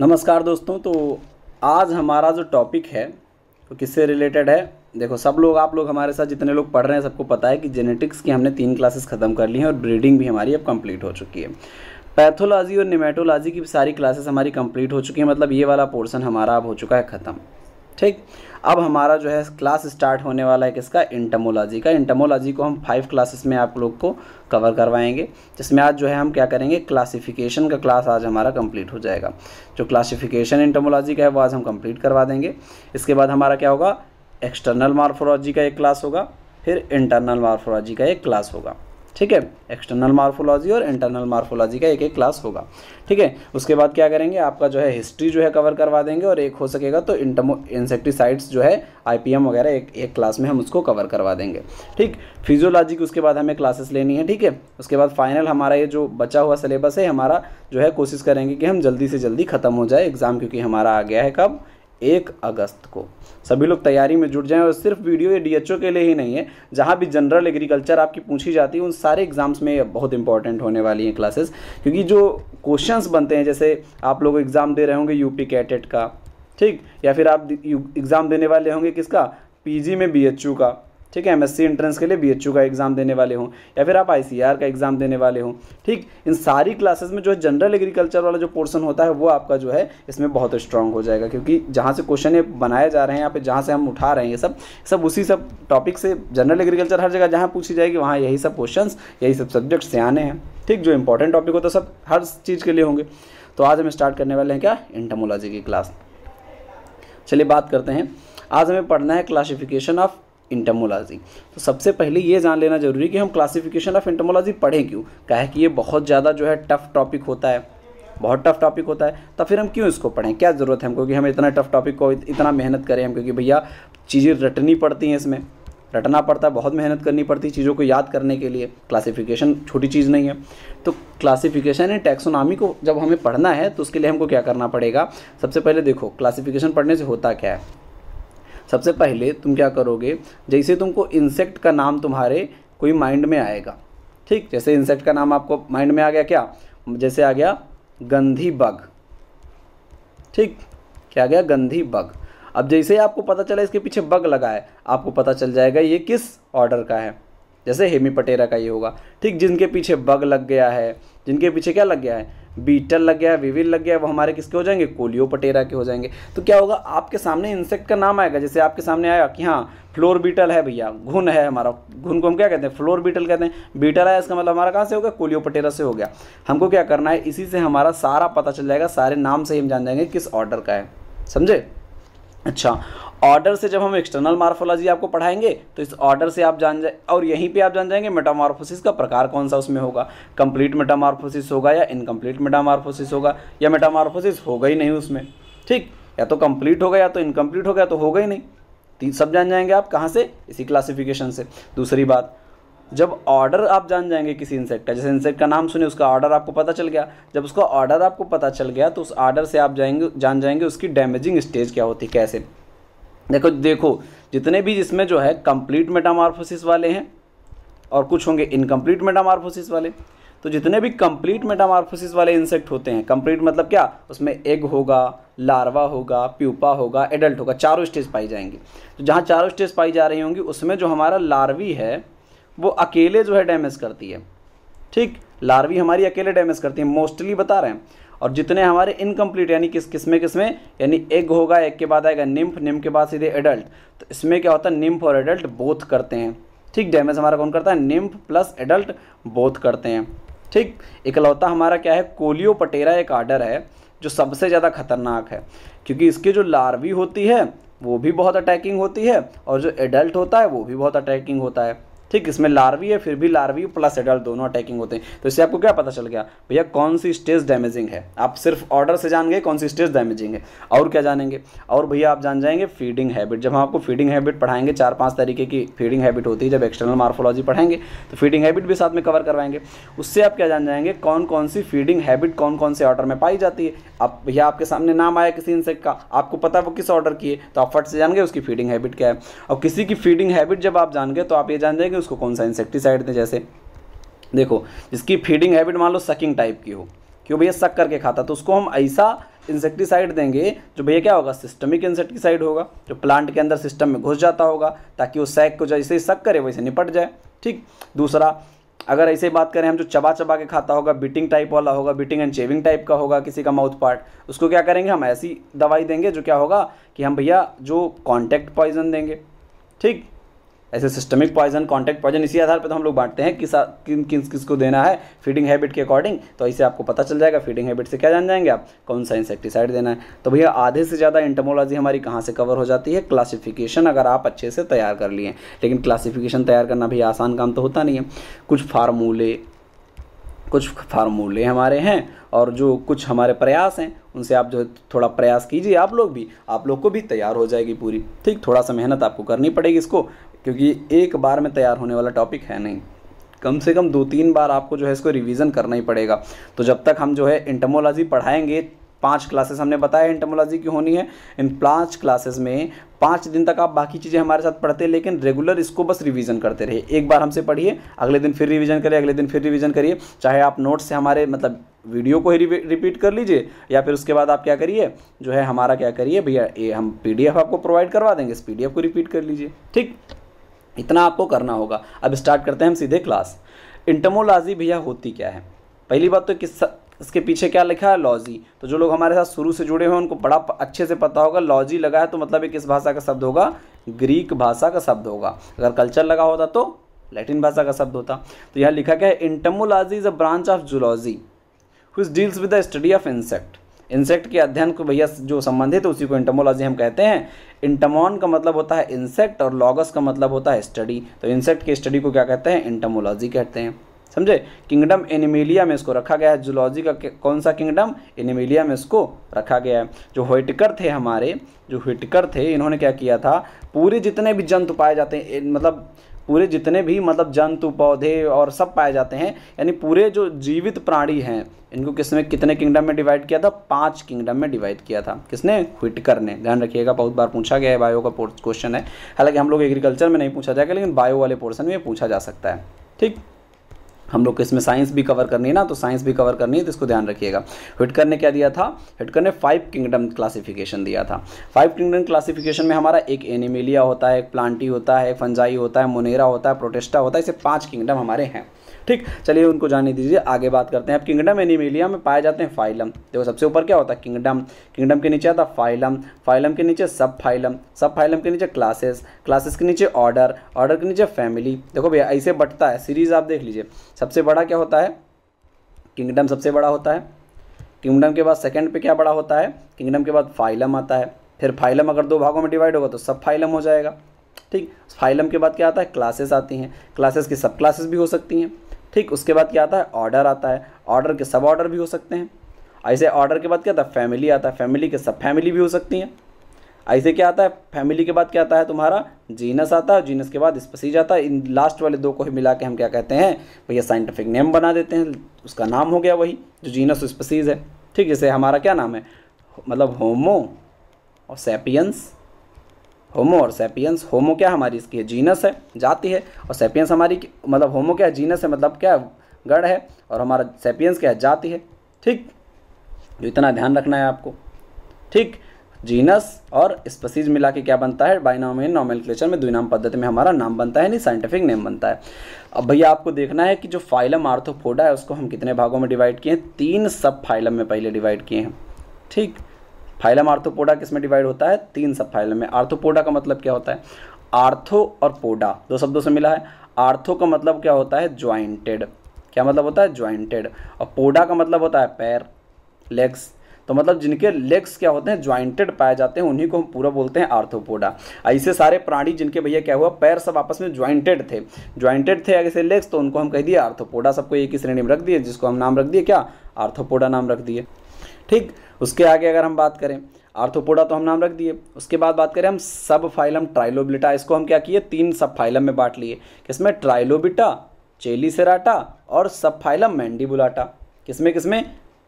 नमस्कार दोस्तों तो आज हमारा जो टॉपिक है वो तो किससे रिलेटेड है देखो सब लोग आप लोग हमारे साथ जितने लोग पढ़ रहे हैं सबको पता है कि जेनेटिक्स की हमने तीन क्लासेस ख़त्म कर ली हैं और ब्रीडिंग भी हमारी अब कंप्लीट हो चुकी है पैथोलॉजी और निमेटोलॉजी की सारी क्लासेस हमारी कंप्लीट हो चुकी हैं मतलब ये वाला पोर्सन हमारा अब हो चुका है ख़त्म ठीक अब हमारा जो है क्लास स्टार्ट होने वाला है किसका इंटमोलॉजी का इंटमोलॉजी को हम फाइव क्लासेस में आप लोग को कवर करवाएंगे जिसमें आज जो है हम क्या करेंगे क्लासिफिकेशन का क्लास आज हमारा कंप्लीट हो जाएगा जो क्लासिफिकेशन इंटमोलॉजी का है वो आज हम कंप्लीट करवा देंगे इसके बाद हमारा क्या होगा एक्सटर्नल मार्फोलॉजी का एक क्लास होगा फिर इंटरनल मार्फोलॉजी का एक क्लास होगा ठीक है एक्सटर्नल मार्फोलॉजी और इंटरनल मार्फोलॉजी का एक एक क्लास होगा ठीक है उसके बाद क्या करेंगे आपका जो है हिस्ट्री जो है कवर करवा देंगे और एक हो सकेगा तो इंटमो इंसेक्टिसाइड्स जो है आईपीएम वगैरह एक एक क्लास में हम उसको कवर करवा देंगे ठीक फिजियोलॉजी की उसके बाद हमें क्लासेस लेनी है ठीक है उसके बाद फाइनल हमारा ये जो बचा हुआ सिलेबस है हमारा जो है कोशिश करेंगे कि हम जल्दी से जल्दी ख़त्म हो जाए एग्ज़ाम क्योंकि हमारा आ गया है कब एक अगस्त को सभी लोग तैयारी में जुट जाएं और सिर्फ वीडियो ये डीएचओ के लिए ही नहीं है जहाँ भी जनरल एग्रीकल्चर आपकी पूछी जाती है उन सारे एग्जाम्स में बहुत इंपॉर्टेंट होने वाली हैं क्लासेस क्योंकि जो क्वेश्चंस बनते हैं जैसे आप लोग एग्ज़ाम दे रहे होंगे यूपी कैटेट का ठीक या फिर आप एग्ज़ाम देने वाले होंगे किसका पी में बी का ठीक है एमएससी एंट्रेंस के लिए बीएचयू का एग्ज़ाम देने वाले हों या फिर आप आईसीआर का एग्ज़ाम देने वाले हों ठीक इन सारी क्लासेस में जो है जनरल एग्रीकल्चर वाला जो पोर्सन होता है वो आपका जो है इसमें बहुत स्ट्रांग हो जाएगा क्योंकि जहाँ से क्वेश्चन बनाए जा रहे हैं या फिर जहाँ से हम उठा रहे हैं ये सब सब उसी सब टॉपिक से जनरल एग्रीकल्चर हर जगह जहाँ पूछी जाएगी वहाँ यही सब क्वेश्चन यही सब सब्जेक्ट से आने हैं ठीक जो इंपॉर्टेंट टॉपिक होता सब हर चीज़ के लिए होंगे तो आज हम स्टार्ट करने वाले हैं क्या इंटमोलॉजी की क्लास चलिए बात करते हैं आज हमें पढ़ना है क्लासिफिकेशन ऑफ इंटमोलॉजी तो सबसे पहले ये जान लेना जरूरी है कि हम क्लासिफिकेशन ऑफ इंटमोलॉजी पढ़ें क्यों है कि ये बहुत ज़्यादा जो है टफ टॉपिक होता है बहुत टफ टॉपिक होता है तो फिर हम क्यों इसको पढ़ें क्या ज़रूरत है हमको कि हम इतना टफ टॉपिक को इतना मेहनत करें हम क्योंकि भैया चीज़ें रटनी पड़ती हैं इसमें रटना पड़ता है बहुत मेहनत करनी पड़ती है चीज़ों को याद करने के लिए क्लासिफिकेशन छोटी चीज़ नहीं है तो क्लासिफिकेशन एंड टैक्सोनॉमी को जब हमें पढ़ना है तो उसके लिए हमको क्या करना पड़ेगा सबसे पहले देखो क्लासिफिकेशन पढ़ने से होता क्या है सबसे पहले तुम क्या करोगे जैसे तुमको इंसेक्ट का नाम तुम्हारे कोई माइंड में आएगा ठीक जैसे इंसेक्ट का नाम आपको माइंड में आ गया क्या जैसे आ गया गंधी बग ठीक क्या आ गया गंधी बग अब जैसे ही आपको पता चला इसके पीछे बग लगा है आपको पता चल जाएगा ये किस ऑर्डर का है जैसे हेमी पटेरा का ये होगा ठीक जिनके पीछे बग लग गया है जिनके पीछे क्या लग गया है बीटल लग गया विविल लग गया वो हमारे किसके हो जाएंगे कोलियो पटेरा के हो जाएंगे तो क्या होगा आपके सामने इंसेक्ट का नाम आएगा जैसे आपके सामने आया कि हाँ फ्लोर बीटल है भैया घुन है हमारा घुन को हम क्या कहते हैं फ्लोर बीटल कहते हैं बीटल है इसका मतलब हमारा कहाँ से होगा पटेरा से हो गया हमको क्या करना है इसी से हमारा सारा पता चल जाएगा सारे नाम से ही हम जान जाएंगे किस ऑर्डर का है समझे अच्छा ऑर्डर से जब हम एक्सटर्नल मार्फोलॉजी आपको पढ़ाएंगे तो इस ऑर्डर से आप जान जाए और यहीं पे आप जान जाएंगे मेटामार्फोसिस का प्रकार कौन सा उसमें होगा कंप्लीट मेटामार्फोसिस होगा या इनकम्प्लीट मेटामार्फोसिस होगा या मेटामार्फोसिस होगा ही नहीं उसमें ठीक या तो कंप्लीट होगा या तो इनकम्प्लीट होगा या तो होगा ही नहीं सब जान जाएंगे आप कहाँ से इसी क्लासिफिकेशन से दूसरी बात जब ऑर्डर आप जान जाएंगे किसी इंसेक्ट का जैसे इंसेक्ट का नाम सुने उसका ऑर्डर आपको पता चल गया जब उसका ऑर्डर आपको पता चल गया तो उस ऑर्डर से आप जाएंगे जान जाएंगे उसकी डैमेजिंग स्टेज क्या होती है कैसे देखो देखो जितने भी जिसमें जो है कंप्लीट मेटामार्फोसिस वाले हैं और कुछ होंगे इनकम्प्लीट मेटामार्फोसिस वाले तो जितने भी कंप्लीट मेटामार्फोसिस वाले इंसेक्ट होते हैं कंप्लीट मतलब क्या उसमें एग होगा लार्वा होगा प्यूपा होगा एडल्ट होगा चारों स्टेज पाई जाएंगी तो जहाँ चारों स्टेज पाई जा रही होंगी उसमें जो हमारा लार्वी है वो अकेले जो है डैमेज करती है ठीक लार्वी हमारी अकेले डैमेज करती है मोस्टली बता रहे हैं और जितने हमारे इनकम्प्लीट यानी किस किस में किस में यानी एग होगा एग के बाद आएगा निम्फ निम्फ के बाद सीधे एडल्ट तो इसमें क्या होता है निम्फ और एडल्ट बोथ करते हैं ठीक डैमेज हमारा कौन करता है निम्फ प्लस एडल्ट बोथ करते हैं ठीक इकलौता हमारा क्या है कोलियो पटेरा एक आर्डर है जो सबसे ज़्यादा खतरनाक है क्योंकि इसकी जो लार्वी होती है वो भी बहुत अटैकिंग होती है और जो एडल्ट होता है वो भी बहुत अटैकिंग होता है ठीक इसमें लार्वी है फिर भी लार्वी प्लस एडल्ट दोनों अटैकिंग होते हैं तो इससे आपको क्या पता चल गया भैया कौन सी स्टेज डैमेजिंग है आप सिर्फ ऑर्डर से जान गए कौन सी स्टेज डैमेजिंग है और क्या जानेंगे और भैया आप जान जाएंगे फीडिंग हैबिट जब हम आपको फीडिंग हैबिट पढ़ाएंगे चार पाँच तरीके की फीडिंग हैबिट होती है जब एक्सटर्नल मार्फोलॉजी पढ़ाएंगे तो फीडिंग हैबिट भी साथ में कवर करवाएंगे उससे आप क्या जान जाएंगे कौन कौन सी फीडिंग हैबिट कौन कौन से ऑर्डर में पाई जाती है आप भैया आपके सामने नाम आया किसी इंसेक्ट का आपको पता वो किस ऑर्डर की है तो आप फट से जान गए उसकी फीडिंग हैबिट क्या है और किसी की फीडिंग हैबिट जब आप जान गए तो आप ये जान जाएंगे उसको कौन सा इंसेक्टिसाइड दें जैसे देखो जिसकी फीडिंग हैबिट मान लो सकिंग टाइप की हो क्यों भैया सक करके खाता तो उसको हम ऐसा इंसेक्टिसाइड देंगे जो भैया क्या होगा सिस्टमिक इंसेक्टिसाइड होगा जो प्लांट के अंदर सिस्टम में घुस जाता होगा ताकि वो सैक को जैसे ही सक करे वैसे निपट जाए ठीक दूसरा अगर ऐसे बात करें हम जो चबा चबा के खाता होगा बीटिंग टाइप वाला होगा बीटिंग एंड चेविंग टाइप का होगा किसी का माउथ पार्ट उसको क्या करेंगे हम ऐसी दवाई देंगे जो क्या होगा कि हम भैया जो कॉन्टैक्ट पॉइजन देंगे ठीक ऐसे सिस्टमिक पॉइजन कॉन्टैक्ट पॉइजन इसी आधार पर तो हम लोग बांटते हैं किस किन किस किस को देना है फीडिंग हैबिट के अकॉर्डिंग तो इसे आपको पता चल जाएगा फीडिंग हैबिट से क्या जान जाएंगे आप कौन सा इंसेक्टिसाइड देना है तो भैया आधे से ज़्यादा इंटमोलॉजी हमारी कहाँ से कवर हो जाती है क्लासिफिकेशन अगर आप अच्छे से तैयार कर लिए लेकिन क्लासिफिकेशन तैयार करना भी आसान काम तो होता नहीं है कुछ फार्मूले कुछ फार्मूले हमारे हैं और जो कुछ हमारे प्रयास हैं उनसे आप जो थोड़ा प्रयास कीजिए आप लोग भी आप लोग को भी तैयार हो जाएगी पूरी ठीक थोड़ा सा मेहनत आपको करनी पड़ेगी इसको क्योंकि एक बार में तैयार होने वाला टॉपिक है नहीं कम से कम दो तीन बार आपको जो है इसको रिवीजन करना ही पड़ेगा तो जब तक हम जो है इंटमोलॉजी पढ़ाएंगे पांच क्लासेस हमने बताया इंटमोलॉजी की होनी है इन पांच क्लासेस में पाँच दिन तक आप बाकी चीज़ें हमारे साथ पढ़ते लेकिन रेगुलर इसको बस रिवीजन करते रहिए एक बार हमसे पढ़िए अगले दिन फिर रिवीजन करिए अगले दिन फिर रिवीजन करिए चाहे आप नोट्स से हमारे मतलब वीडियो को ही रिपीट कर लीजिए या फिर उसके बाद आप क्या करिए जो है हमारा क्या करिए भैया ये हम पी आपको प्रोवाइड करवा देंगे इस पी को रिपीट कर लीजिए ठीक इतना आपको करना होगा अब स्टार्ट करते हैं हम सीधे क्लास इंटमोलॉजी भैया होती क्या है पहली बात तो किस इसके पीछे क्या लिखा है लॉजी तो जो लोग हमारे साथ शुरू से जुड़े हुए हैं उनको बड़ा अच्छे से पता होगा लॉजी लगा है तो मतलब ये किस भाषा का शब्द होगा ग्रीक भाषा का शब्द होगा अगर कल्चर लगा होता तो लैटिन भाषा का शब्द होता तो यहाँ लिखा क्या है entomology is a branch of zoology whose deals with the study of insect insect के अध्ययन को भैया जो संबंधित उसी को इंटमोलॉजी हम कहते हैं इंटमॉन का मतलब होता है इंसेक्ट और लॉगस का मतलब होता है स्टडी तो इंसेक्ट की स्टडी को क्या कहते हैं इंटमोलॉजी कहते हैं समझे किंगडम एनिमेलिया में इसको रखा गया है जूलॉजी का कौन सा किंगडम एनिमेलिया में इसको रखा गया है जो होइटकर थे हमारे जो होइटकर थे इन्होंने क्या किया था पूरे जितने भी जंतु पाए जाते हैं मतलब पूरे जितने भी मतलब जंतु पौधे और सब पाए जाते हैं यानी पूरे जो जीवित प्राणी हैं इनको किसने कितने किंगडम में डिवाइड किया था पांच किंगडम में डिवाइड किया था किसने हुटकर ने ध्यान रखिएगा बहुत बार पूछा गया है बायो का क्वेश्चन है हालांकि हम लोग एग्रीकल्चर में नहीं पूछा जाएगा लेकिन बायो वाले पोर्सन में पूछा जा सकता है ठीक हम लोग को इसमें साइंस भी कवर करनी है ना तो साइंस भी कवर करनी है तो इसको ध्यान रखिएगा हिटकर ने क्या दिया था हिटकर ने फाइव किंगडम क्लासिफिकेशन दिया था फाइव किंगडम क्लासिफिकेशन में हमारा एक एनिमेलिया होता है एक प्लांटी होता है फंजाई होता है मोनेरा होता है प्रोटेस्टा होता है इसे पाँच किंगडम हमारे हैं ठीक चलिए उनको जाने दीजिए आगे बात करते हैं अब किंगडम एनिमेलिया में पाए जाते हैं फाइलम देखो सबसे ऊपर क्या होता है किंगडम किंगडम के नीचे आता फाइलम फाइलम के नीचे सब फाइलम सब फाइलम के नीचे क्लासेस क्लासेस के नीचे ऑर्डर ऑर्डर के नीचे फैमिली देखो भैया ऐसे बटता है सीरीज़ आप देख लीजिए सबसे बड़ा क्या होता है किंगडम सबसे बड़ा होता है किंगडम के बाद सेकंड पे क्या बड़ा होता है किंगडम के बाद फाइलम आता है फिर फाइलम अगर दो भागों में डिवाइड होगा तो सब फाइलम हो जाएगा ठीक फाइलम के बाद क्या आता है क्लासेस आती हैं क्लासेस की सब क्लासेस भी हो सकती हैं ठीक उसके बाद क्या आता है ऑर्डर आता है ऑर्डर के सब ऑर्डर भी हो सकते हैं ऐसे ऑर्डर के बाद क्या आता है फैमिली आता है फैमिली के सब फैमिली भी हो सकती हैं ऐसे क्या आता है फैमिली के बाद क्या आता है तुम्हारा जीनस आता है जीनस के बाद स्पसीज आता है इन लास्ट वाले दो को ही मिला के हम क्या कहते हैं भैया साइंटिफिक नेम बना देते हैं उसका नाम हो गया वही जो जीनस स्पसीज है ठीक जैसे हमारा क्या नाम है मतलब होमो और सेपियंस होमो और सेपियंस होमो क्या हमारी इसकी है जीनस है जाति है और सेपियंस हमारी मतलब होमो क्या है जीनस है मतलब क्या गढ़ है और हमारा सेपियंस क्या है जाति है ठीक जो तो इतना ध्यान रखना है आपको ठीक जीनस और स्पसीज मिला के क्या बनता है बाइनोमियल नॉमल क्लेचर में द्विनाम पद्धति में हमारा नाम बनता है नहीं साइंटिफिक नेम बनता है अब भैया आपको देखना है कि जो फाइलम आर्थोफोडा है उसको हम कितने भागों में डिवाइड किए हैं तीन सब फाइलम में पहले डिवाइड किए हैं ठीक फाइलम आर्थोपोडा किस में डिवाइड होता है तीन सब फाइलम में आर्थोपोडा का मतलब क्या होता है आर्थो और पोडा दो शब्दों से मिला है आर्थो का मतलब क्या होता है ज्वाइंटेड क्या मतलब होता है ज्वाइंटेड और पोडा का मतलब होता है पैर लेग्स तो मतलब जिनके लेग्स क्या होते हैं ज्वाइंटेड पाए जाते हैं उन्हीं को हम पूरा बोलते हैं आर्थोपोडा ऐसे सारे प्राणी जिनके भैया क्या हुआ पैर सब आपस में ज्वाइंटेड थे ज्वाइंटेड थे ऐसे लेग्स तो उनको हम कह दिए आर्थोपोडा सबको एक ही श्रेणी में रख दिए जिसको हम नाम रख दिए क्या आर्थोपोडा नाम रख दिए ठीक उसके आगे अगर हम बात करें आर्थोपोडा तो हम नाम रख दिए उसके बाद बात करें हम सब फाइलम ट्राइलोबिटा इसको हम क्या किए तीन सब फाइलम में बांट लिए किसमें ट्राइलोबिटा चेलीसेराटा और सब फाइलम मैंडीबुलाटा किसमें किसमें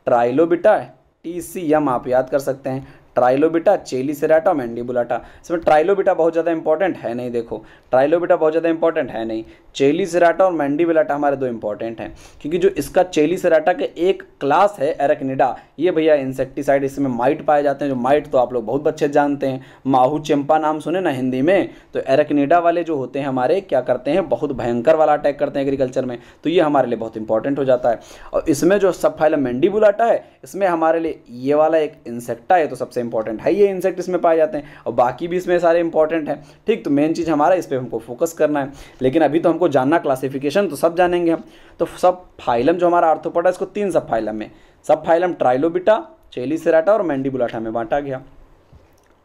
ट्राइलोबिटा टी सी एम आप याद कर सकते हैं ट्राइलोबिटा चेलीसेराटा मैंडिबुलाटा इसमें ट्राइलोबिटा बहुत ज़्यादा इंपॉर्टेंट है नहीं देखो ट्राइलोबिटा बहुत ज़्यादा इंपॉर्टेंट है नहीं चेलीसेराटा और मैंडिबुलाटा हमारे दो इंपॉर्टेंट हैं क्योंकि जो इसका चेलीसेराटा के एक क्लास है एरेक्निडा ये भैया इंसेक्टिसाइड इसमें माइट पाए जाते हैं जो माइट तो आप लोग बहुत अच्छे जानते हैं माहू चंपा नाम सुने ना हिंदी में तो एरेक्निडा वाले जो होते हैं हमारे क्या करते हैं बहुत भयंकर वाला अटैक करते हैं एग्रीकल्चर में तो ये हमारे लिए बहुत इंपॉर्टेंट हो जाता है और इसमें जो सब फाइल मैंडिबुलाटा है इसमें हमारे लिए ये वाला एक इंसेक्टा है तो सबसे इंपॉर्टेंट है ये इंसेक्ट इसमें पाए जाते हैं और बाकी भी इसमें सारे इंपॉर्टेंट हैं ठीक तो मेन चीज़ हमारा इस पर हमको फोकस करना है लेकिन अभी तो हमको जानना क्लासिफिकेशन तो सब जानेंगे हम तो सब फाइलम जो हमारा आर्थोपोडा इसको तीन सब फाइलम में सब फाइलम ट्राइलोबिटा चेलीसेराटा और मैंडीबुलाटा में बांटा गया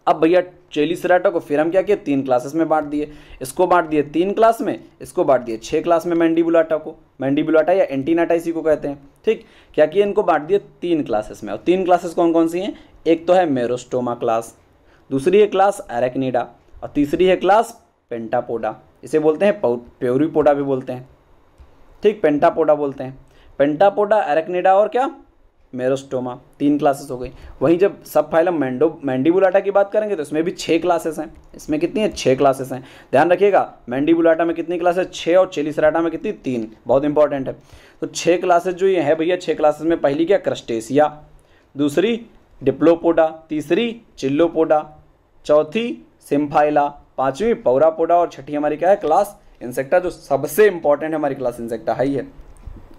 अब भैया चेलीसेराटा को फिर हम क्या किया तीन क्लासेस में बांट दिए इसको बांट दिए तीन क्लास में इसको बांट दिए छः क्लास में मैंडीबुलाटा को मैंडीबुलाटा या एंटीनाटा इसी को कहते हैं ठीक क्या किया इनको बांट दिए तीन क्लासेस में और तीन क्लासेस कौन कौन सी हैं एक तो है मेरोस्टोमा क्लास दूसरी है क्लास एरेक्निडा और तीसरी है क्लास पेंटापोडा इसे बोलते हैं प्योरीपोडा भी बोलते हैं ठीक पेंटापोडा बोलते हैं पेंटापोडा एरेक्निडा और क्या मेरोस्टोमा तीन क्लासेस हो गई वहीं जब सब फाइलम मैंडो मैंडीबुलाटा की बात करेंगे तो इसमें भी छः क्लासेस हैं इसमें कितनी है छः क्लासेस हैं ध्यान रखिएगा मैंडीबुलाटा में कितनी क्लासेस छः और चेलीसराटा में कितनी तीन बहुत इंपॉर्टेंट है तो छः क्लासेस जो ये है भैया छः क्लासेस में पहली क्या क्रस्टेसिया दूसरी डिप्लोपोडा तीसरी चिल्लोपोडा चौथी सिम्फाइला पांचवी पौरापोडा और छठी हमारी क्या है क्लास इंसेक्टा जो सबसे इंपॉर्टेंट है हमारी क्लास इंसेक्टा हाई है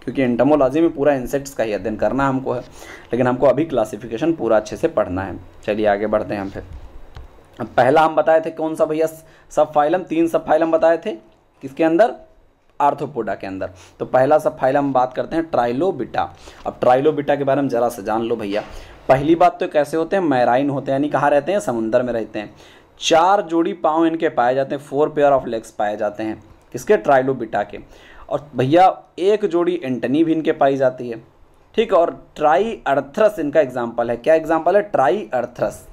क्योंकि इंटमोलॉजी में पूरा इंसेक्ट्स का ही अध्ययन करना हमको है लेकिन हमको अभी क्लासिफिकेशन पूरा अच्छे से पढ़ना है चलिए आगे बढ़ते हैं हम फिर पहला हम बताए थे कौन सा भैया सब फाइलम तीन सब फाइलम बताए थे किसके अंदर आर्थोपोडा के अंदर तो पहला सब फाइलम हम बात करते हैं ट्राइलोबिटा अब ट्राइलोबिटा के बारे में ज़रा से जान लो भैया पहली बात तो कैसे होते हैं मैराइन होते हैं यानी कहाँ रहते हैं समुंदर में रहते हैं चार जोड़ी पाँव इनके पाए जाते हैं फोर पेयर ऑफ लेग्स पाए जाते हैं किसके ट्राइलोबिटा के और भैया एक जोड़ी एंटनी भी इनके पाई जाती है ठीक और ट्राई अर्थ्रस इनका एग्जाम्पल है क्या एग्जाम्पल है ट्राई अर्थ्रस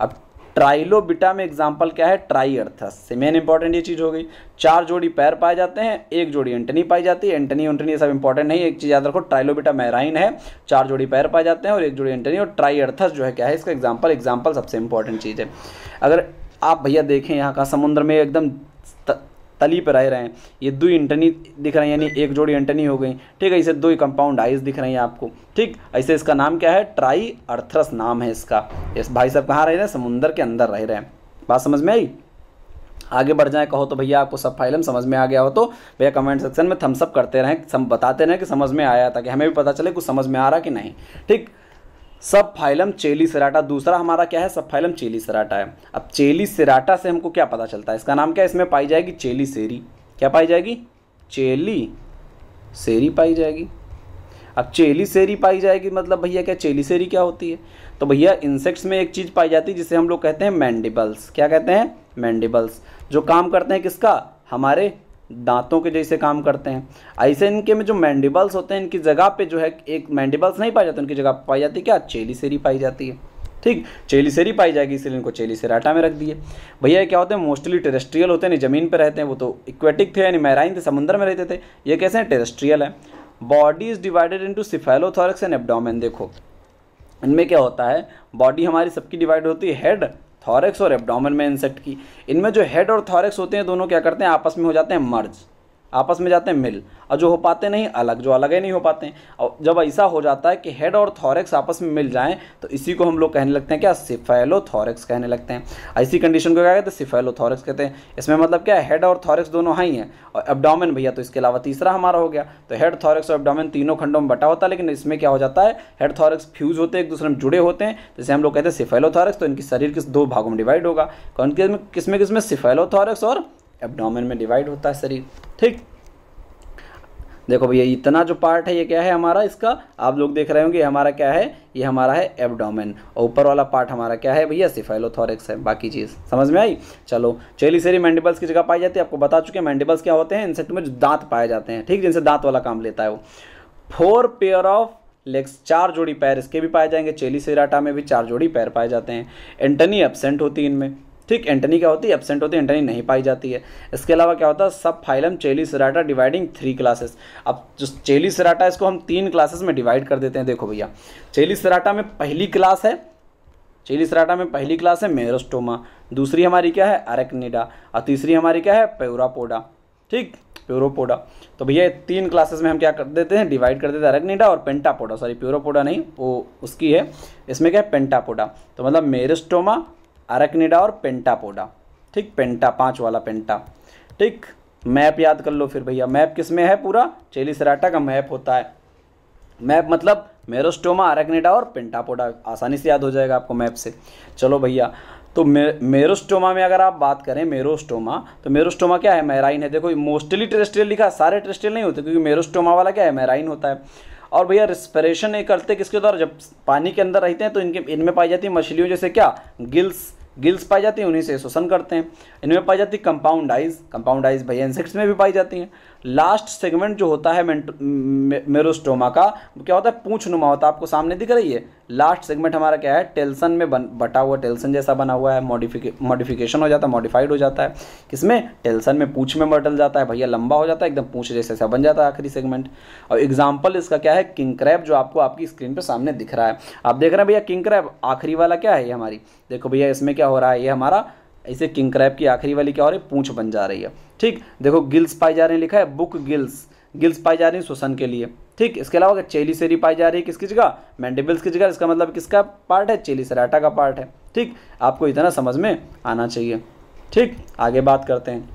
अब ट्राइलोबिटा में एग्जाम्पल क्या है ट्राई अर्थस से मेन इंपॉर्टेंट ये चीज़ हो गई चार जोड़ी पैर पाए जाते हैं एक जोड़ी एंटनी पाई जाती है एंटनी एंटनी ये सब इंपॉर्टेंट नहीं एक चीज़ याद रखो ट्राइलोबिटा मैराइन है चार जोड़ी पैर पाए जाते हैं और एक जोड़ी एंटनी और ट्राई अर्थस जो है क्या है इसका एग्जाम्पल एग्जाम्पल सबसे इंपॉर्टेंट चीज़ है अगर आप भैया देखें यहाँ का समुद्र में एकदम तली पर रह रहे हैं ये दो इंटनी दिख रहे हैं यानी एक जोड़ी इंटनी हो गई ठीक है इसे दो ही कंपाउंड आइस दिख रही हैं आपको ठीक ऐसे इसका नाम क्या है ट्राई अर्थरस नाम है इसका इस भाई साहब कहाँ रह रहे हैं समुंदर के अंदर रह रहे हैं बात समझ में आई आगे बढ़ जाए कहो तो भैया आपको सब फाइलम समझ में आ गया हो तो भैया कमेंट सेक्शन में थम्सअप करते रहें सब बताते रहें कि समझ में आया ताकि हमें भी पता चले कुछ समझ में आ रहा कि नहीं ठीक सब फाइलम चेली सराटा दूसरा हमारा क्या है सब फाइलम चेली सराटा है अब चेली सिराटा से हमको क्या पता चलता है इसका नाम क्या है इसमें पाई जाएगी चेली सेरी क्या पाई जाएगी चेली सेरी पाई जाएगी अब चेली सेरी पाई जाएगी मतलब भैया क्या चेली सेरी क्या होती है तो भैया इंसेक्ट्स में एक चीज़ पाई जाती है जिसे हम लोग कहते हैं मैंडिबल्स क्या कहते हैं मैंडिबल्स जो काम करते हैं किसका हमारे दांतों के जैसे काम करते हैं ऐसे इनके में जो मैंडिबल्स होते हैं इनकी जगह पे जो है एक मैंडिबल्स नहीं पाए जाते उनकी जगह पाई जाती है क्या चेलीसेरी पाई जाती है ठीक चेलीसेरी पाई जाएगी इसलिए इनको चेलीसेराटा में रख दिए भैया क्या होते हैं मोस्टली टेरेस्ट्रियल होते हैं जमीन पर रहते हैं वो तो इक्वेटिक थे यानी मैराइन थे समुद्र में रहते थे ये कैसे हैं टेरेस्ट्रियल है body is divided into cephalothorax and abdomen देखो इनमें क्या होता है बॉडी हमारी सबकी डिवाइड होती है हेड थॉरेक्स और एब्डोमेन में इंसेक्ट की इनमें जो हेड और थॉरेक्स होते हैं दोनों क्या करते हैं आपस में हो जाते हैं मर्ज आपस में जाते हैं मिल और जो हो पाते नहीं अलग जो अलग ही नहीं हो पाते और जब ऐसा हो जाता है कि हेड और थॉरेक्स आपस में मिल जाएं तो इसी को हम लोग कहने लगते हैं क्या थॉरेक्स कहने लगते हैं ऐसी कंडीशन को क्या कहते हैं थॉरेक्स कहते हैं इसमें मतलब क्या हेड और थॉरेक्स दोनों हाई हैं और एबडामिन भैया तो इसके अलावा तीसरा हमारा हो गया तो हेड थॉरेक्स और एबडामिन तीनों खंडों में बटा होता है लेकिन इसमें क्या हो जाता है हेड थॉरेक्स फ्यूज होते हैं एक दूसरे में जुड़े होते हैं जैसे हम लोग कहते हैं थॉरेक्स तो इनकी शरीर किस दो भागों में डिवाइड होगा कौन किस में किस में और एबडोमिन में डिवाइड होता है शरीर ठीक देखो भैया इतना जो पार्ट है ये क्या है हमारा इसका आप लोग देख रहे होंगे हमारा क्या है ये हमारा है एबडोमेन और ऊपर वाला पार्ट हमारा क्या है भैया सिफेलोथोरिक्स है बाकी चीज़ समझ में आई चलो चेली सेरी मैंडिबल्स की जगह पाई जाती है आपको बता चुके हैं मैंडिबल्स क्या होते हैं इंसेक्ट में जो दांत पाए जाते हैं ठीक जिनसे दांत वाला काम लेता है वो फोर पेयर ऑफ लेग्स चार जोड़ी पैर इसके भी पाए जाएंगे चेली सेराटा में भी चार जोड़ी पैर पाए जाते हैं एंटनी एबसेंट होती है इनमें ठीक एंटनी क्या होती है एबसेंट होती है एंटनी नहीं पाई जाती है इसके अलावा क्या होता है सब फाइलम चेली सराटा डिवाइडिंग थ्री क्लासेस अब जो चेली सराटा इसको हम तीन क्लासेस में डिवाइड कर देते हैं देखो भैया चेली सराटा में पहली क्लास है चेली सराटा में पहली क्लास है मेरोस्टोमा दूसरी हमारी क्या है अरेक्निडा और तीसरी हमारी क्या है प्योरापोडा ठीक प्योरोपोडा तो भैया तीन क्लासेस में हम क्या कर देते हैं डिवाइड कर देते हैं अरेक्निडा और पेंटापोडा सॉरी प्योरोपोडा नहीं वो उसकी है इसमें क्या है पेंटापोडा तो मतलब मेरिस्टोमा अरकनीडा और पेंटापोडा ठीक पेंटा पांच वाला पेंटा ठीक मैप याद कर लो फिर भैया मैप किस में है पूरा चेली सराटा का मैप होता है मैप मतलब मेरोस्टोमा अरकनीडा और पेंटापोडा आसानी से याद हो जाएगा आपको मैप से चलो भैया तो मे मेरोस्टोमा में अगर आप बात करें मेरोस्टोमा तो मेरोस्टोमा क्या है मैराइन है देखो मोस्टली टेरेस्ट्रियल लिखा सारे टेरेस्ट्रियल नहीं होते क्योंकि मेरोस्टोमा वाला क्या है मैराइन होता है और भैया रिस्परेशन ये करते किसके द्वारा जब पानी के अंदर रहते हैं तो इनके इनमें पाई जाती है मछलियों जैसे क्या गिल्स गिल्स पाई जाती हैं उन्हीं से श्वसन करते हैं इनमें पाई जाती है कंपाउंड आइज कंपाउंड आइज भैया इंसेक्ट्स में भी पाई जाती हैं लास्ट सेगमेंट जो होता है मेरोस्टोमा का क्या होता है पूछ नुमा होता है आपको सामने दिख रही है लास्ट सेगमेंट हमारा क्या है टेल्सन में बन बटा हुआ टेल्सन जैसा बना हुआ है मॉडिफिके मॉडिफिकेशन हो जाता है मॉडिफाइड हो जाता है किसमें टेल्सन में पूछ में बटल जाता है भैया लंबा हो जाता है एकदम पूछ जैसे ऐसा बन जाता है आखिरी सेगमेंट और एग्जाम्पल इसका क्या है किंग क्रैप जो आपको आपकी स्क्रीन पर सामने दिख रहा है आप देख रहे हैं भैया किंग क्रैप आखिरी वाला क्या है ये हमारी देखो भैया इसमें क्या हो रहा है ये हमारा इसे किंग क्रैप की आखिरी वाली क्या हो रही है पूछ बन जा रही है ठीक देखो गिल्स पाए जा रहे हैं लिखा है बुक गिल्स गिल्स पाई जा रही हैं श्वसन के लिए ठीक इसके अलावा चेली सेरी पाई जा रही है किसकी जगह मैंडिबल्स की जगह इसका मतलब किसका पार्ट है चेली सराटा का पार्ट है ठीक आपको इतना समझ में आना चाहिए ठीक आगे बात करते हैं